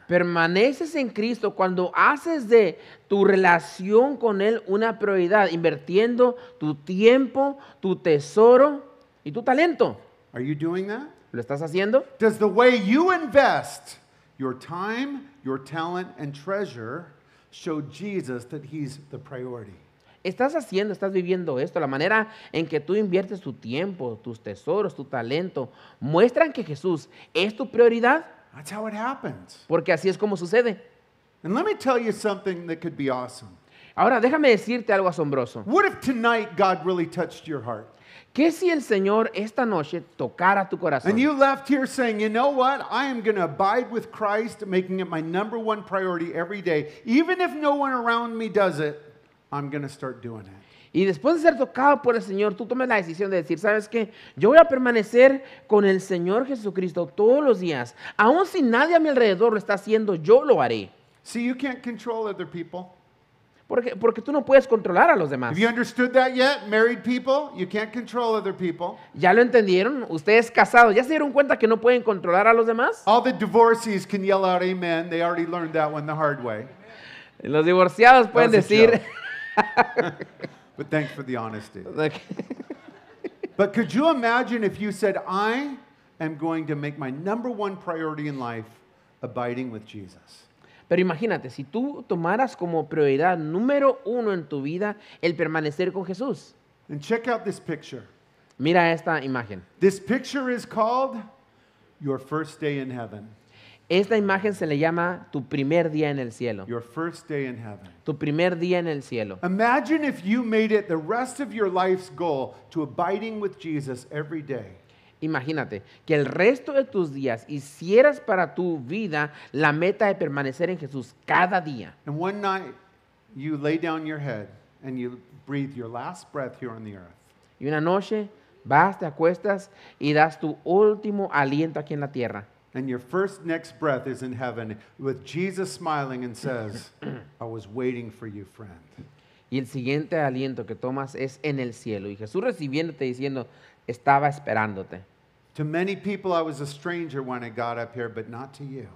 Permaneces en Cristo cuando haces de tu relación con Él una prioridad, invirtiendo tu tiempo, tu tesoro y tu talento. ¿Lo estás haciendo? Does the way you invest your time, your talent, and treasure show Jesus that He's the priority? Estás haciendo, estás viviendo esto. La manera en que tú inviertes tu tiempo, tus tesoros, tu talento, muestran que Jesús es tu prioridad. That's how it happens. Porque así es como sucede. And let me tell you something that could be awesome. Ahora déjame decirte algo asombroso. What if tonight God really touched your heart? ¿Qué si el Señor esta noche tocara tu corazón? And you left here saying, you know what? I am going to abide with Christ, making it my number one priority every day. Even if no one around me does it, I'm going to start doing it. y después de ser tocado por el Señor, tú tomes la decisión de decir, ¿sabes qué? Yo voy a permanecer con el Señor Jesucristo todos los días. Aun si nadie a mi alrededor lo está haciendo, yo lo haré. See, you can't control other people. Porque, porque tú no puedes controlar a los demás. you understood that yet? Married people, you can't control other people. ¿Ya lo entendieron? Ustedes casados, ¿ya se dieron cuenta que no pueden controlar a los demás? All the can yell out amen. They already learned that the hard way. Los divorciados pueden decir (laughs) But thanks for the honesty. Like, (laughs) but could you imagine if you said, I am going to make my number one priority in life abiding with Jesus? Pero imagínate, si tú tomaras como prioridad número uno en tu vida el permanecer con Jesús. And check out this picture. Mira esta imagen. This picture is called Your First Day in Heaven. Esta imagen se le llama tu primer día en el cielo. Tu primer día en el cielo. Imagínate que el resto de tus días hicieras para tu vida la meta de permanecer en Jesús cada día. Y una noche vas, te acuestas y das tu último aliento aquí en la tierra. and your first next breath is in heaven with Jesus smiling and says, (clears throat) I was waiting for you, friend. Y el siguiente aliento que tomas es en el cielo y Jesús recibiéndote diciendo, estaba esperándote. To many people I was a stranger when I got up here, but not to you.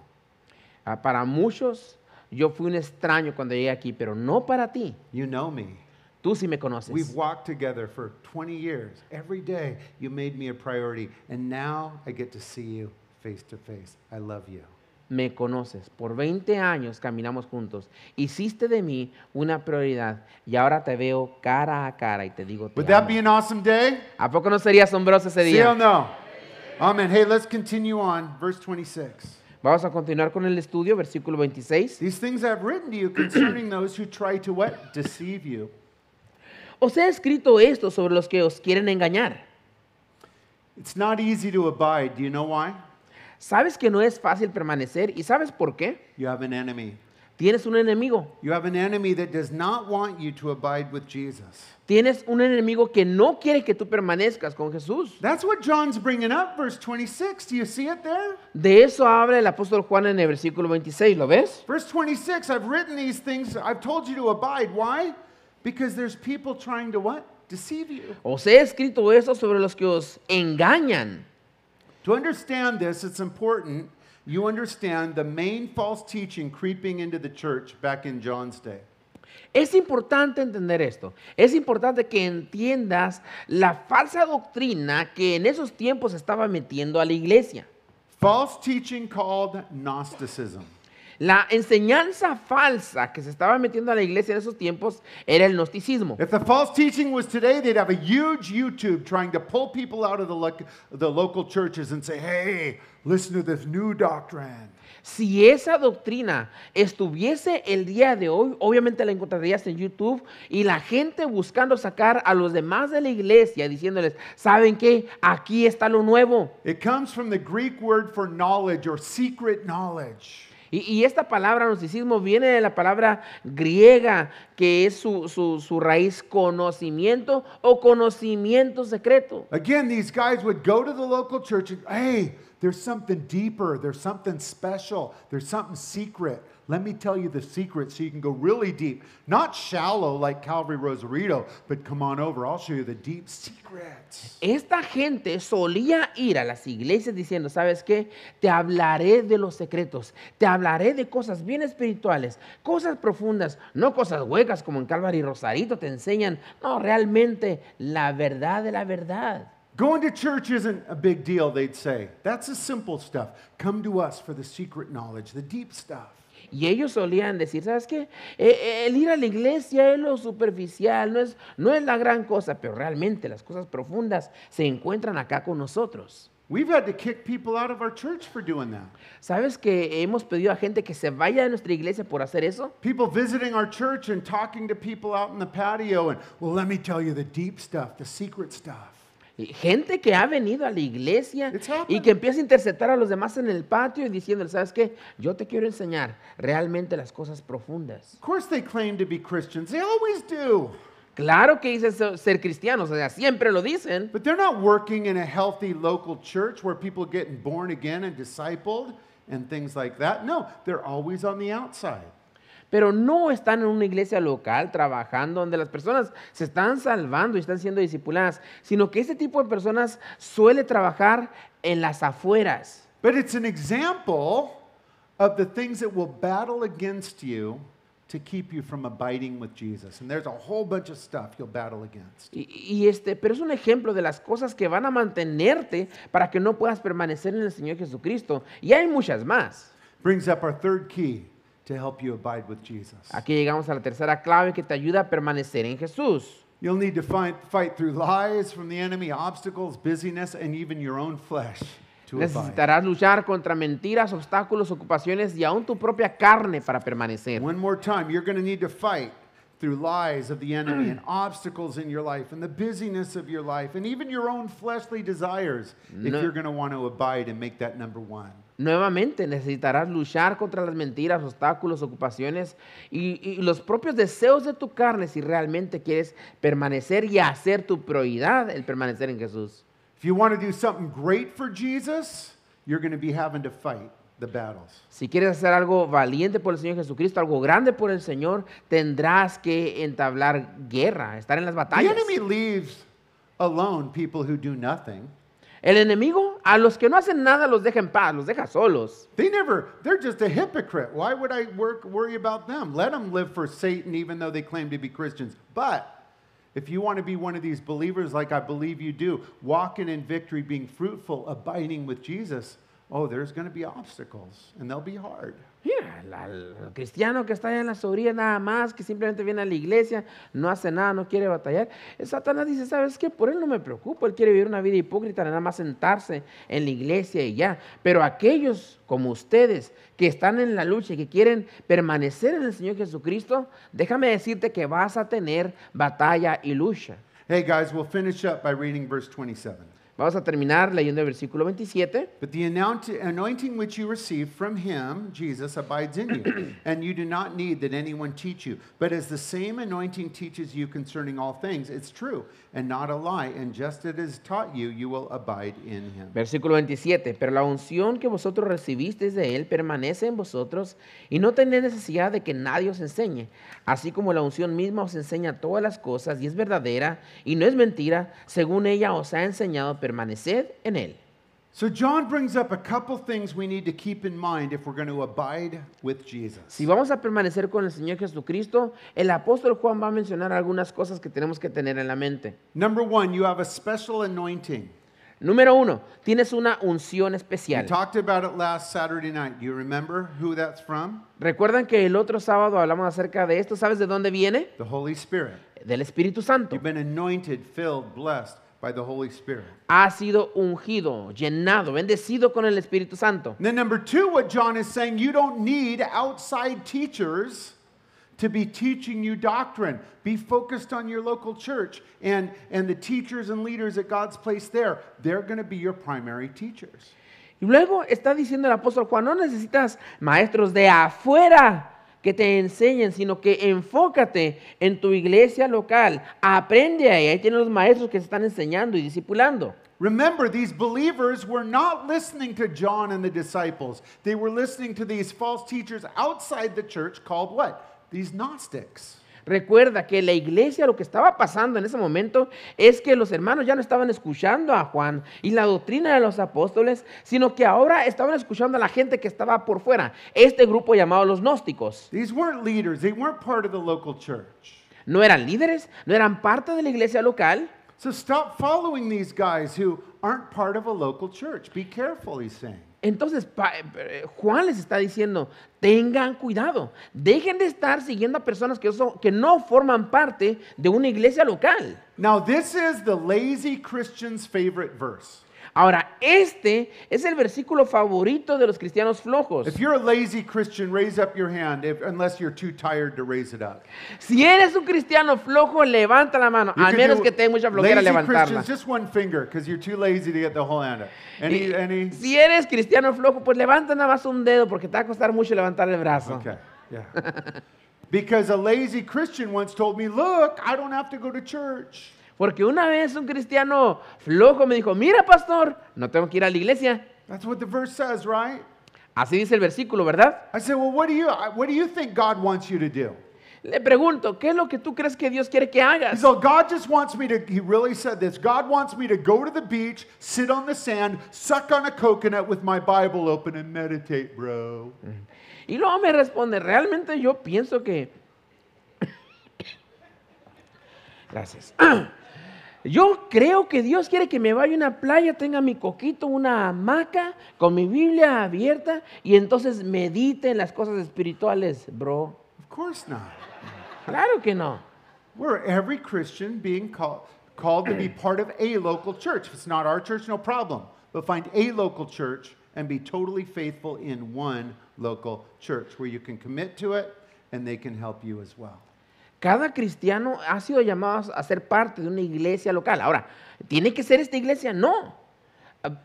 Uh, para muchos yo fui un extraño cuando llegué aquí, pero no para ti. You know me. Tú sí me conoces. We've walked together for 20 years. Every day you made me a priority, and now I get to see you face to face. I love you. Me conoces. Por 20 años caminamos juntos. Hiciste de mí una prioridad y ahora te veo cara a cara y te digo te Would that amo. be an awesome day? ¿A poco no sería asombroso ese día? Sí o no? Amen. Hey, let's continue on. Verse 26. Vamos a continuar con el estudio, versículo 26. These things I've written to you concerning (clears throat) those who try to what? Deceive you. Os he escrito esto sobre los que os quieren engañar. It's not easy to abide. Do you know why? Sabes que no es fácil permanecer y ¿sabes por qué? You have an enemy. Tienes un enemigo. You have an enemy that does not want you to abide with Jesus. Tienes un enemigo que no quiere que tú permanezcas con Jesús. That's what John's bringing up verse 26. Do you see it there? De eso habla el apóstol Juan en el versículo 26, ¿lo ves? Verse 26, I've written these things, I've told you to abide. Why? Because there's people trying to what? Deceive you. Os he escrito eso sobre los que os engañan. To understand this, it's important you understand the main false teaching creeping into the church back in John's day. Es importante entender esto. Es importante que entiendas la falsa doctrina que en esos tiempos estaba metiendo a la iglesia. False teaching called Gnosticism. La enseñanza falsa que se estaba metiendo a la iglesia en esos tiempos era el gnosticismo. Si esa doctrina estuviese el día de hoy, obviamente la encontrarías en YouTube y la gente buscando sacar a los demás de la iglesia diciéndoles, ¿saben qué? Aquí está lo nuevo. It comes from the Greek word for knowledge or secret knowledge. Y, y, esta palabra gnosticismo viene de la palabra griega, que es su, su, su, raíz conocimiento o conocimiento secreto. Again, these guys would go to the local church and, hey, there's something deeper, there's something special, there's something secret. Let me tell you the secret so you can go really deep. Not shallow like Calvary Rosarito, but come on over. I'll show you the deep secrets. Esta gente solía ir a las iglesias diciendo, ¿sabes qué? Te hablaré de los secretos, te hablaré de cosas bien espirituales, cosas profundas, no cosas huecas como en Calvary Rosarito te enseñan, no, realmente la verdad de la verdad. Going to church isn't a big deal, they'd say. That's the simple stuff. Come to us for the secret knowledge, the deep stuff. Y ellos solían decir, ¿sabes qué? Eh, eh, el ir a la iglesia es lo superficial, no es, no es la gran cosa, pero realmente las cosas profundas se encuentran acá con nosotros. We've had to kick people out of our church for doing that. ¿Sabes que hemos pedido a gente que se vaya de nuestra iglesia por hacer eso? People visiting our church and talking to people out in the patio and, well, let me tell you the deep stuff, the secret stuff gente que ha venido a la iglesia y que empieza a interceptar a los demás en el patio y diciendo, ¿sabes qué? Yo te quiero enseñar realmente las cosas profundas. claim be Christians. Claro que dicen ser cristianos, o sea, siempre lo dicen. But they're not working in a healthy local church where people are getting born again and discipled and things like that. No, they're always on the outside pero no están en una iglesia local trabajando donde las personas se están salvando y están siendo discipuladas, sino que este tipo de personas suele trabajar en las afueras. pero es un ejemplo de las cosas que van a mantenerte para que no puedas permanecer en el Señor Jesucristo. Y hay muchas más. Brings up our third key. to help you abide with Jesus. Aquí llegamos a la tercera clave que te ayuda a permanecer en Jesús. You'll need to fight, fight through lies from the enemy, obstacles, busyness, and even your own flesh. to Necesitarás luchar contra mentiras, obstáculos, ocupaciones y aún tu propia carne para permanecer. One more time, you're going to need to fight through lies of the enemy and (clears throat) obstacles in your life and the busyness of your life and even your own fleshly desires if you're going to want to abide and make that number one. Nuevamente necesitarás luchar contra las mentiras, obstáculos, ocupaciones y, los propios deseos de tu carne si realmente quieres permanecer y hacer tu prioridad el permanecer en Jesús. Si quieres hacer algo valiente por el Señor Jesucristo, algo grande por el Señor, tendrás que entablar guerra, estar en las batallas. enemy leaves alone people who do nothing. El enemigo a los que no hacen nada los deja en paz, los deja solos. They never, they're just a hypocrite. Why would I work, worry about them? Let them live for Satan even though they claim to be Christians. But if you want to be one of these believers like I believe you do, walking in victory, being fruitful, abiding with Jesus, oh, there's going to be obstacles and they'll be hard. el cristiano que está allá en la sobría nada más, que simplemente viene a la iglesia, no hace nada, no quiere batallar. Satanás dice, ¿sabes qué? Por él no me preocupo, él quiere vivir una vida hipócrita, nada más sentarse en la iglesia y ya. Pero aquellos como ustedes que están en la lucha y que quieren permanecer en el Señor Jesucristo, déjame decirte que vas a tener batalla y lucha. Hey guys, we'll finish up by reading verse 27. Vamos a terminar leyendo el versículo 27. But the anointing which you receive from him, Jesus, abides in you, (clears throat) and you do not need that anyone teach you. But as the same anointing teaches you concerning all things, it's true, and not a lie, and just as it taught you, you will abide in him. Versículo 27, pero la unción que vosotros recibisteis de él permanece en vosotros y no tenéis necesidad de que nadie os enseñe, así como la unción misma os enseña todas las cosas y es verdadera y no es mentira, según ella os ha enseñado, permaneced en él. So, John brings up a couple things we need to keep in mind if we're going to abide with Jesus. Si vamos a permanecer con el Señor Jesucristo, el apóstol Juan va a mencionar algunas cosas que tenemos que tener en la mente. Number one, you have a special anointing. Número uno, tienes una unción especial. We talked about it last Saturday night. Do you remember who that's from? Recuerdan que el otro sábado hablamos acerca de esto. ¿Sabes de dónde viene? The Holy Spirit. Del Espíritu Santo. You've been anointed, filled, blessed. By the Holy Spirit. Ha sido ungido, llenado, bendecido con el Espíritu Santo. Then number two, what John is saying, you don't need outside teachers to be teaching you doctrine. Be focused on your local church and, and the teachers and leaders at God's place there. They're going to be your primary teachers. Y luego está diciendo el apóstol Juan, no necesitas maestros de afuera que te enseñen, sino que enfócate en tu iglesia local. Aprende ahí. Ahí tienen los maestros que se están enseñando y discipulando. Remember, these believers were not listening to John and the disciples. They were listening to these false teachers outside the church called what? These Gnostics. Recuerda que la iglesia lo que estaba pasando en ese momento es que los hermanos ya no estaban escuchando a Juan y la doctrina de los apóstoles, sino que ahora estaban escuchando a la gente que estaba por fuera, este grupo llamado los gnósticos. No eran líderes, no eran parte de la iglesia local. So stop following these guys who aren't part of a local church. Be careful, he's saying. Entonces, eh, eh, Juan les está diciendo, tengan cuidado, dejen de estar siguiendo a personas que, no forman parte de una iglesia local. Now, this is the lazy Christian's favorite verse. Ahora, este es el versículo favorito de los cristianos flojos. If you're a lazy Christian, raise up your hand if, unless you're too tired to raise it up. Si eres un cristiano flojo, levanta la mano, a menos que te dé mucha flojera levantarla. Christians, just one finger, because you're too lazy to get the whole hand up. Any, any? si eres cristiano flojo, pues levanta nada más un dedo porque te va a costar mucho levantar el brazo. Okay, yeah. (laughs) because a lazy Christian once told me, "Look, I don't have to go to church." Porque una vez un cristiano flojo me dijo, mira pastor, no tengo que ir a la iglesia. That's what the verse says, right? Así dice el versículo, ¿verdad? I said, well, what do you, what do you think God wants you Le pregunto, ¿qué es lo que tú crees que Dios quiere que hagas? So God just wants me to, he really said this, God wants me to go to the beach, sit on the sand, suck on a coconut with my Bible open and meditate, bro. Y luego me responde, realmente yo pienso que... (coughs) Gracias. (coughs) Yo creo que Dios quiere que me vaya a una playa, tenga mi coquito, una hamaca, con mi Biblia abierta y entonces medite en las cosas espirituales, bro. Of course not. Claro que no. We're every Christian being call, called to be (clears throat) part of a local church. If it's not our church, no problem. But find a local church and be totally faithful in one local church where you can commit to it and they can help you as well. Cada cristiano ha sido llamado a ser parte de una iglesia local. Ahora, ¿tiene que ser esta iglesia? No.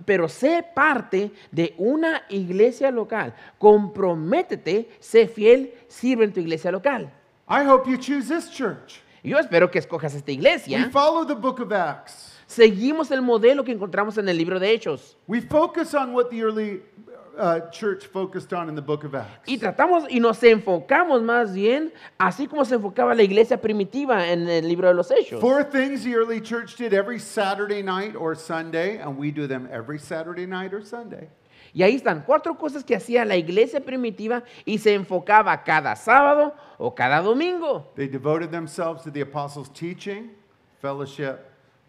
Pero sé parte de una iglesia local. Comprométete, sé fiel, sirve en tu iglesia local. I hope you choose this church. Yo espero que escojas esta iglesia. We follow the book of Acts. Seguimos el modelo que encontramos en el libro de Hechos. We focus on what the early uh, church focused on in the book of Acts. Y tratamos y nos enfocamos más bien así como se enfocaba la iglesia primitiva en el libro de los Hechos. Four things the early church did every Saturday night or Sunday and we do them every Saturday night or Sunday. Y ahí están cuatro cosas que hacía la iglesia primitiva y se enfocaba cada sábado o cada domingo. They devoted themselves to the apostles' teaching, fellowship,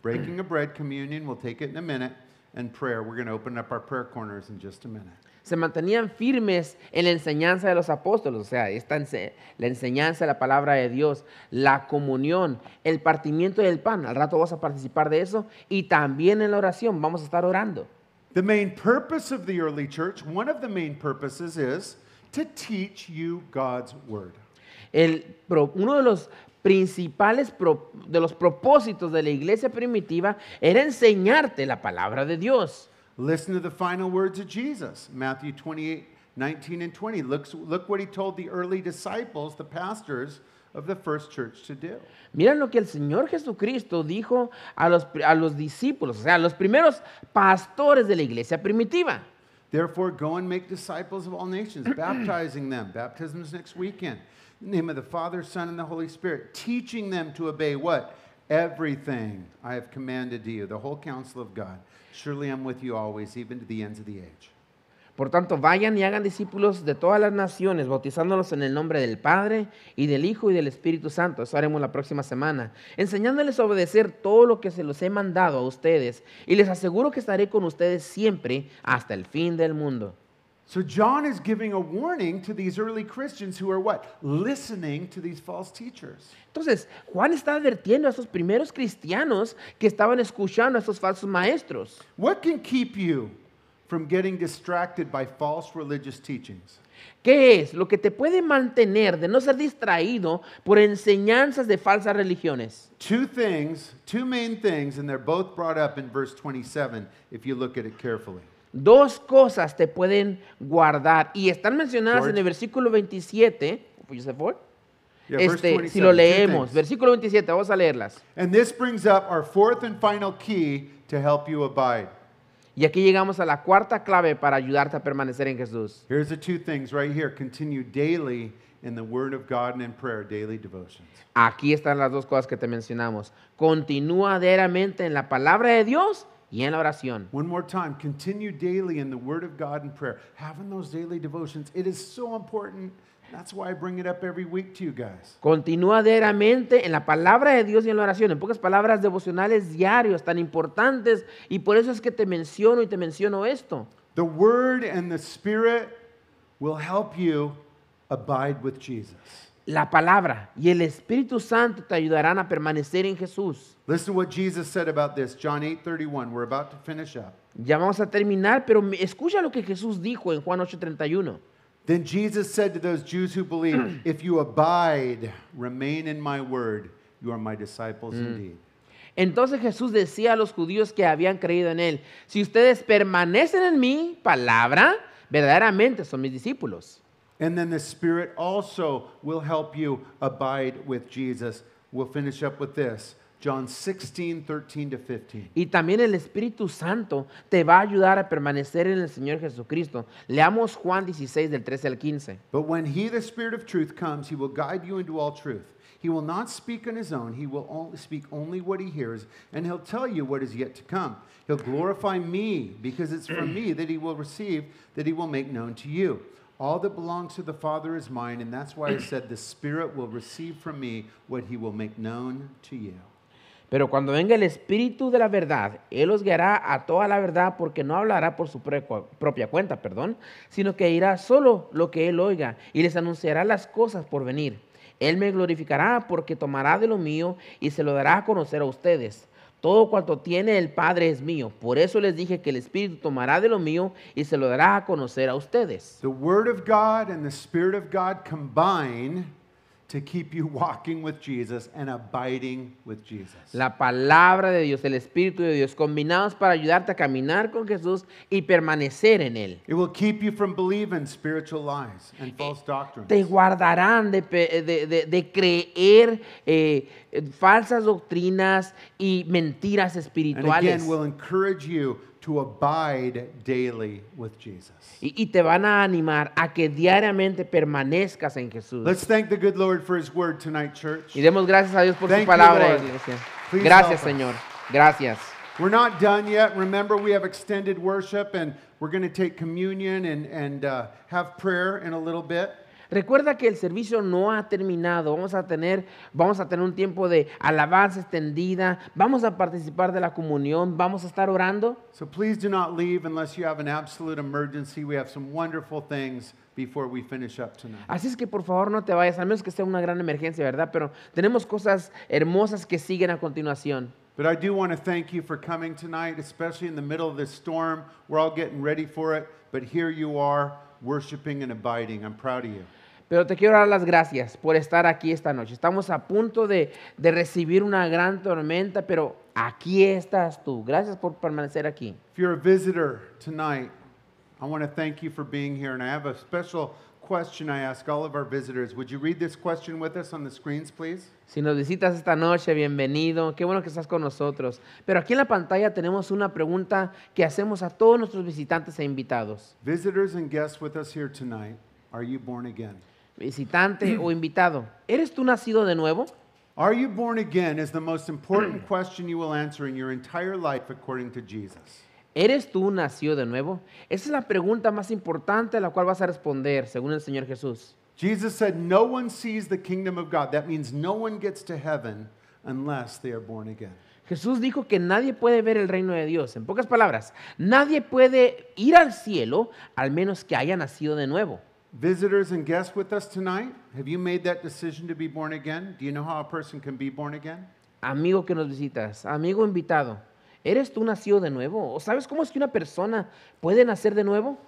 breaking of bread, communion, we'll take it in a minute, and prayer. We're going to open up our prayer corners in just a minute. se mantenían firmes en la enseñanza de los apóstoles, o sea, la enseñanza de la palabra de Dios, la comunión, el partimiento del pan, al rato vas a participar de eso, y también en la oración, vamos a estar orando. The main purpose of the early church, one of the main purposes is to teach you God's word. uno de los principales de los propósitos de la iglesia primitiva era enseñarte la palabra de Dios. Listen to the final words of Jesus, Matthew 28 19 and 20. Look, look what he told the early disciples, the pastors of the first church to do. Mira lo que el Señor Jesucristo dijo a los, a los discípulos, o sea, a los primeros pastores de la iglesia primitiva. Therefore, go and make disciples of all nations, (clears throat) baptizing them. Baptisms next weekend. In the name of the Father, Son, and the Holy Spirit, teaching them to obey what? Everything I have commanded you, the whole of God. Surely with you always, even to the of the age. Por tanto, vayan y hagan discípulos de todas las naciones, bautizándolos en el nombre del Padre y del Hijo y del Espíritu Santo. Eso haremos la próxima semana. Enseñándoles a obedecer todo lo que se los he mandado a ustedes. Y les aseguro que estaré con ustedes siempre hasta el fin del mundo. So John is giving a warning to these early Christians who are what? Listening to these false teachers. Entonces, Juan está advirtiendo a esos primeros cristianos que estaban escuchando a esos falsos maestros. What can keep you from getting distracted by false religious teachings? ¿Qué es lo que te puede mantener de no ser distraído por enseñanzas de falsas religiones? Two things, two main things and they're both brought up in verse 27 if you look at it carefully. Dos cosas te pueden guardar y están mencionadas en el versículo 27. Este, si lo leemos, versículo 27, vamos a leerlas. Y aquí llegamos a la cuarta clave para ayudarte a permanecer en Jesús. Aquí están las dos cosas que te mencionamos. Continúa en la palabra de Dios y en la oración. One more time, continue daily in the Word of God and prayer. Having those daily devotions, it is so important. That's why I bring it up every week to you guys. Continúa diariamente en la palabra de Dios y en la oración. En pocas palabras, devocionales diarios tan importantes. Y por eso es que te menciono y te menciono esto. The Word and the Spirit will help you abide with Jesus. la palabra y el Espíritu Santo te ayudarán a permanecer en Jesús. Listen what Jesus said about this, John 8:31. We're about to finish up. Ya vamos a terminar, pero escucha lo que Jesús dijo en Juan 8:31. Then Jesus said to those Jews who believed, (clears throat) if you abide, remain in my word, you are my disciples mm. indeed. Entonces Jesús decía a los judíos que habían creído en él, si ustedes permanecen en mi palabra, verdaderamente son mis discípulos. And then the Spirit also will help you abide with Jesus. We'll finish up with this. John 16, 13 to 15. Y también el Espíritu Santo te va a ayudar a permanecer en el Señor Jesucristo. Leamos Juan 16 del 13 al 15. But when he the spirit of truth comes, he will guide you into all truth. He will not speak on his own. He will only speak only what he hears, and he'll tell you what is yet to come. He'll glorify me because it's from me that he will receive that he will make known to you. Pero cuando venga el Espíritu de la verdad, Él os guiará a toda la verdad porque no hablará por su propia cuenta, perdón, sino que irá solo lo que Él oiga y les anunciará las cosas por venir. Él me glorificará porque tomará de lo mío y se lo dará a conocer a ustedes todo cuanto tiene el Padre es mío. Por eso les dije que el Espíritu tomará de lo mío y se lo dará a conocer a ustedes. The Word of God and the Spirit of God combine keep (laughs) walking La palabra de Dios, el espíritu de Dios combinados para ayudarte a caminar con Jesús y permanecer en él. Te guardarán de, de, de, creer eh, falsas doctrinas y mentiras espirituales. And to abide daily with Jesus. Y, y, te van a animar a que diariamente permanezcas en Jesús. Let's thank the good Lord for his word tonight, church. Y demos gracias a Dios por thank su palabra, you, iglesia. Please gracias, Señor. Gracias. We're not done yet. Remember, we have extended worship and we're going to take communion and, and uh, have prayer in a little bit. Recuerda que el servicio no ha terminado. Vamos a tener, vamos a tener un tiempo de alabanza extendida. Vamos a participar de la comunión. Vamos a estar orando. So please do not leave unless you have an absolute emergency. We have some wonderful things before we finish up tonight. Así es que por favor no te vayas, a menos que sea una gran emergencia, ¿verdad? Pero tenemos cosas hermosas que siguen a continuación. But I do want to thank you for coming tonight, especially in the middle of this storm. We're all getting ready for it, but here you are. worshiping and abiding. I'm proud of you. Pero te quiero dar las gracias por estar aquí esta noche. Estamos a punto de, de recibir una gran tormenta, pero aquí estás tú. Gracias por permanecer aquí. If you're a visitor tonight, I want to thank you for being here, and I have a special question I ask all of our visitors. Would you read this question with us on the screens, please? Si nos visitas esta noche, bienvenido. Qué bueno que estás con nosotros. Pero aquí en la pantalla tenemos una pregunta que hacemos a todos nuestros visitantes e invitados. Visitors and guests with us here tonight, are you born again? Visitante o invitado, ¿eres tú nacido de nuevo? Are you born again is the most important question you will answer in your entire life according to Jesus. ¿Eres tú nacido de nuevo? Esa es la pregunta más importante a la cual vas a responder, según el Señor Jesús. Jesús dijo que nadie puede ver el reino de Dios. En pocas palabras, nadie puede ir al cielo al menos que haya nacido de nuevo. Amigo que nos visitas, amigo invitado. ¿Eres tú nacido de nuevo? ¿O sabes cómo es que una persona puede nacer de nuevo?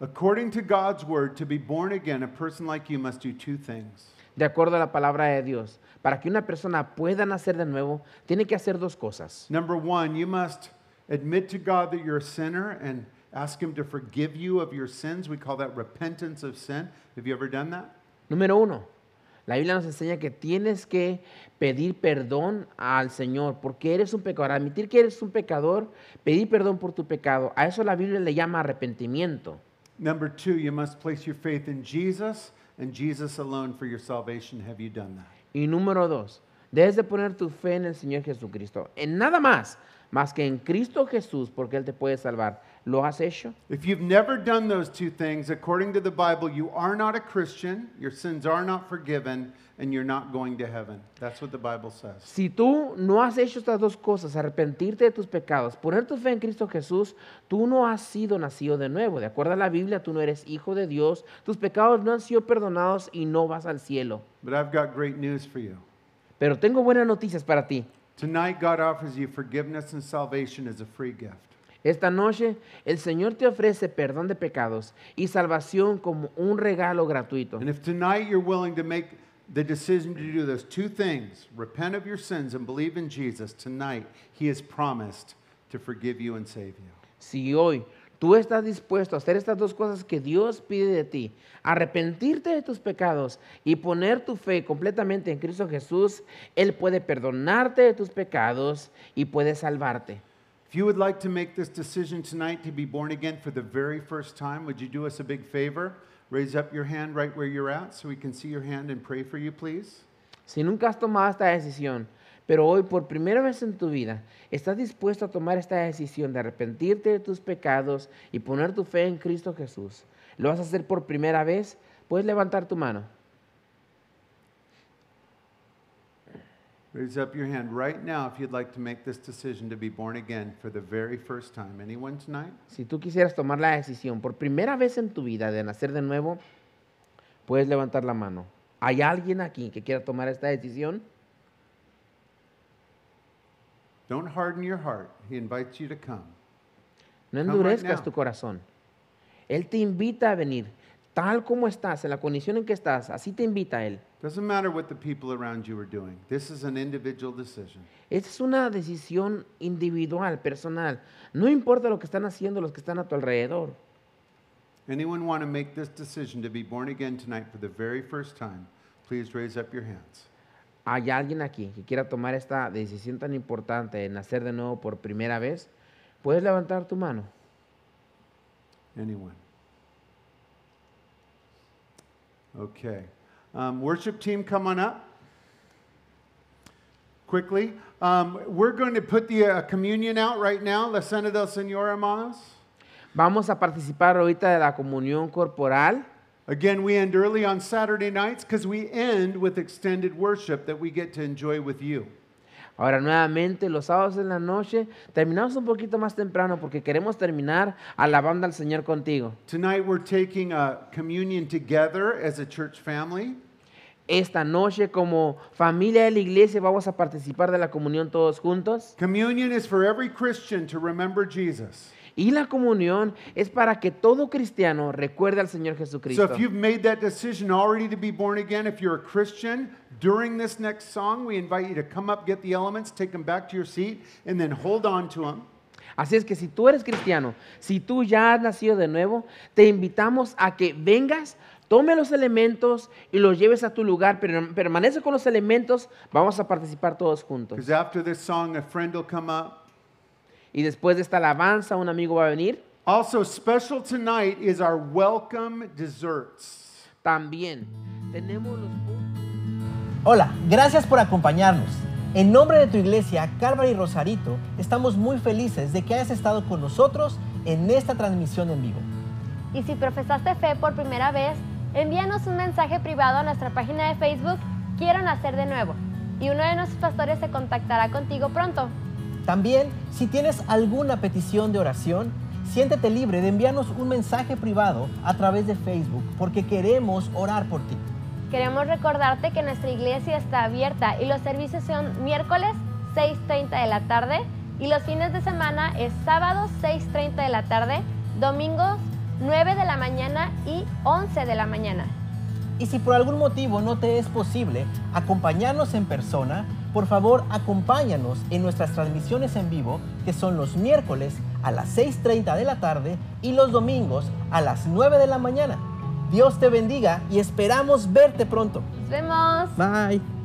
According to God's word, to be born again, a person like you must do two things. De acuerdo a la palabra de Dios, para que una persona pueda nacer de nuevo, tiene que hacer dos cosas. Number one, you must admit to God that you're a sinner and ask Him to forgive you of your sins. We call that repentance of sin. Have you ever done that? Número uno, la Biblia nos enseña que tienes que pedir perdón al Señor porque eres un pecador. Admitir que eres un pecador, pedir perdón por tu pecado. A eso la Biblia le llama arrepentimiento. Number you must place your faith in Jesus and Jesus alone for your salvation. Have you done that? Y número dos, debes de poner tu fe en el Señor Jesucristo. En nada más, más que en Cristo Jesús, porque Él te puede salvar. ¿Lo has hecho? Si tú no has hecho estas dos cosas, arrepentirte de tus pecados, poner tu fe en Cristo Jesús, tú no has sido nacido de nuevo. De acuerdo a la Biblia, tú no eres hijo de Dios, tus pecados no han sido perdonados y no vas al cielo. Pero tengo buenas noticias para ti. Tonight God offers you forgiveness and salvation as a free gift. Esta noche el Señor te ofrece perdón de pecados y salvación como un regalo gratuito. And if tonight you're willing to make the decision to do those two things, repent of your sins and believe in Jesus, tonight he has promised to forgive you and save you. Si hoy tú estás dispuesto a hacer estas dos cosas que Dios pide de ti, arrepentirte de tus pecados y poner tu fe completamente en Cristo Jesús, Él puede perdonarte de tus pecados y puede salvarte. If you would like to make this decision tonight to be born again for the very first time, would you do us a big favor? Raise up your hand right where you're at so we can see your hand and pray for you, please. Si nunca has tomado esta decisión, pero hoy, por primera vez en tu vida, estás dispuesto a tomar esta decisión de arrepentirte de tus pecados y poner tu fe en Cristo Jesús. ¿Lo vas a hacer por primera vez? Puedes levantar tu mano. Raise up your hand right now if you'd like to make this decision to be born again for the very first time. Anyone tonight? Si tú quisieras tomar la decisión por primera vez en tu vida de nacer de nuevo, puedes levantar la mano. ¿Hay alguien aquí que quiera tomar esta decisión? Don't harden your heart. He invites you to come. No endurezcas right tu corazón. Él te invita a venir. Tal como estás, en la condición en que estás, así te invita Él. Doesn't matter what the people around you are doing. This is an individual decision. Esta es una decisión individual, personal. No importa lo que están haciendo los que están a tu alrededor. Anyone want to make this decision to be born again tonight for the very first time? Please raise up your hands. hay alguien aquí que quiera tomar esta decisión tan importante de nacer de nuevo por primera vez, puedes levantar tu mano. Anyone. Okay. Um, worship team, come on up quickly. Um, we're going to put the uh, communion out right now, la cena del Señor, hermanos. Vamos a participar ahorita de la comunión corporal. Again, we end early on Saturday nights because we end with extended worship that we get to enjoy with you. Ahora nuevamente los sábados en la noche terminamos un poquito más temprano porque queremos terminar alabando al Señor contigo. Tonight we're taking a communion together as a church family. Esta noche como familia de la iglesia vamos a participar de la comunión todos juntos. Communion is for every Christian to remember Jesus. y la comunión es para que todo cristiano recuerde al Señor Jesucristo. So if you've made that decision already to be born again, if you're a Christian, during this next song, we invite you to come up, get the elements, take them back to your seat, and then hold on to them. Así es que si tú eres cristiano, si tú ya has nacido de nuevo, te invitamos a que vengas, tome los elementos y los lleves a tu lugar, pero permanece con los elementos, vamos a participar todos juntos. Because after this song, a friend will come up. Y después de esta alabanza, un amigo va a venir. También tenemos los Hola, gracias por acompañarnos. En nombre de tu iglesia y Rosarito, estamos muy felices de que hayas estado con nosotros en esta transmisión en vivo. Y si profesaste fe por primera vez, envíanos un mensaje privado a nuestra página de Facebook Quiero Nacer de Nuevo y uno de nuestros pastores se contactará contigo pronto. También, si tienes alguna petición de oración, siéntete libre de enviarnos un mensaje privado a través de Facebook porque queremos orar por ti. Queremos recordarte que nuestra iglesia está abierta y los servicios son miércoles 6.30 de la tarde y los fines de semana es sábado 6.30 de la tarde, domingos 9 de la mañana y 11 de la mañana. Y si por algún motivo no te es posible acompañarnos en persona, por favor acompáñanos en nuestras transmisiones en vivo, que son los miércoles a las 6.30 de la tarde y los domingos a las 9 de la mañana. Dios te bendiga y esperamos verte pronto. Nos vemos. Bye.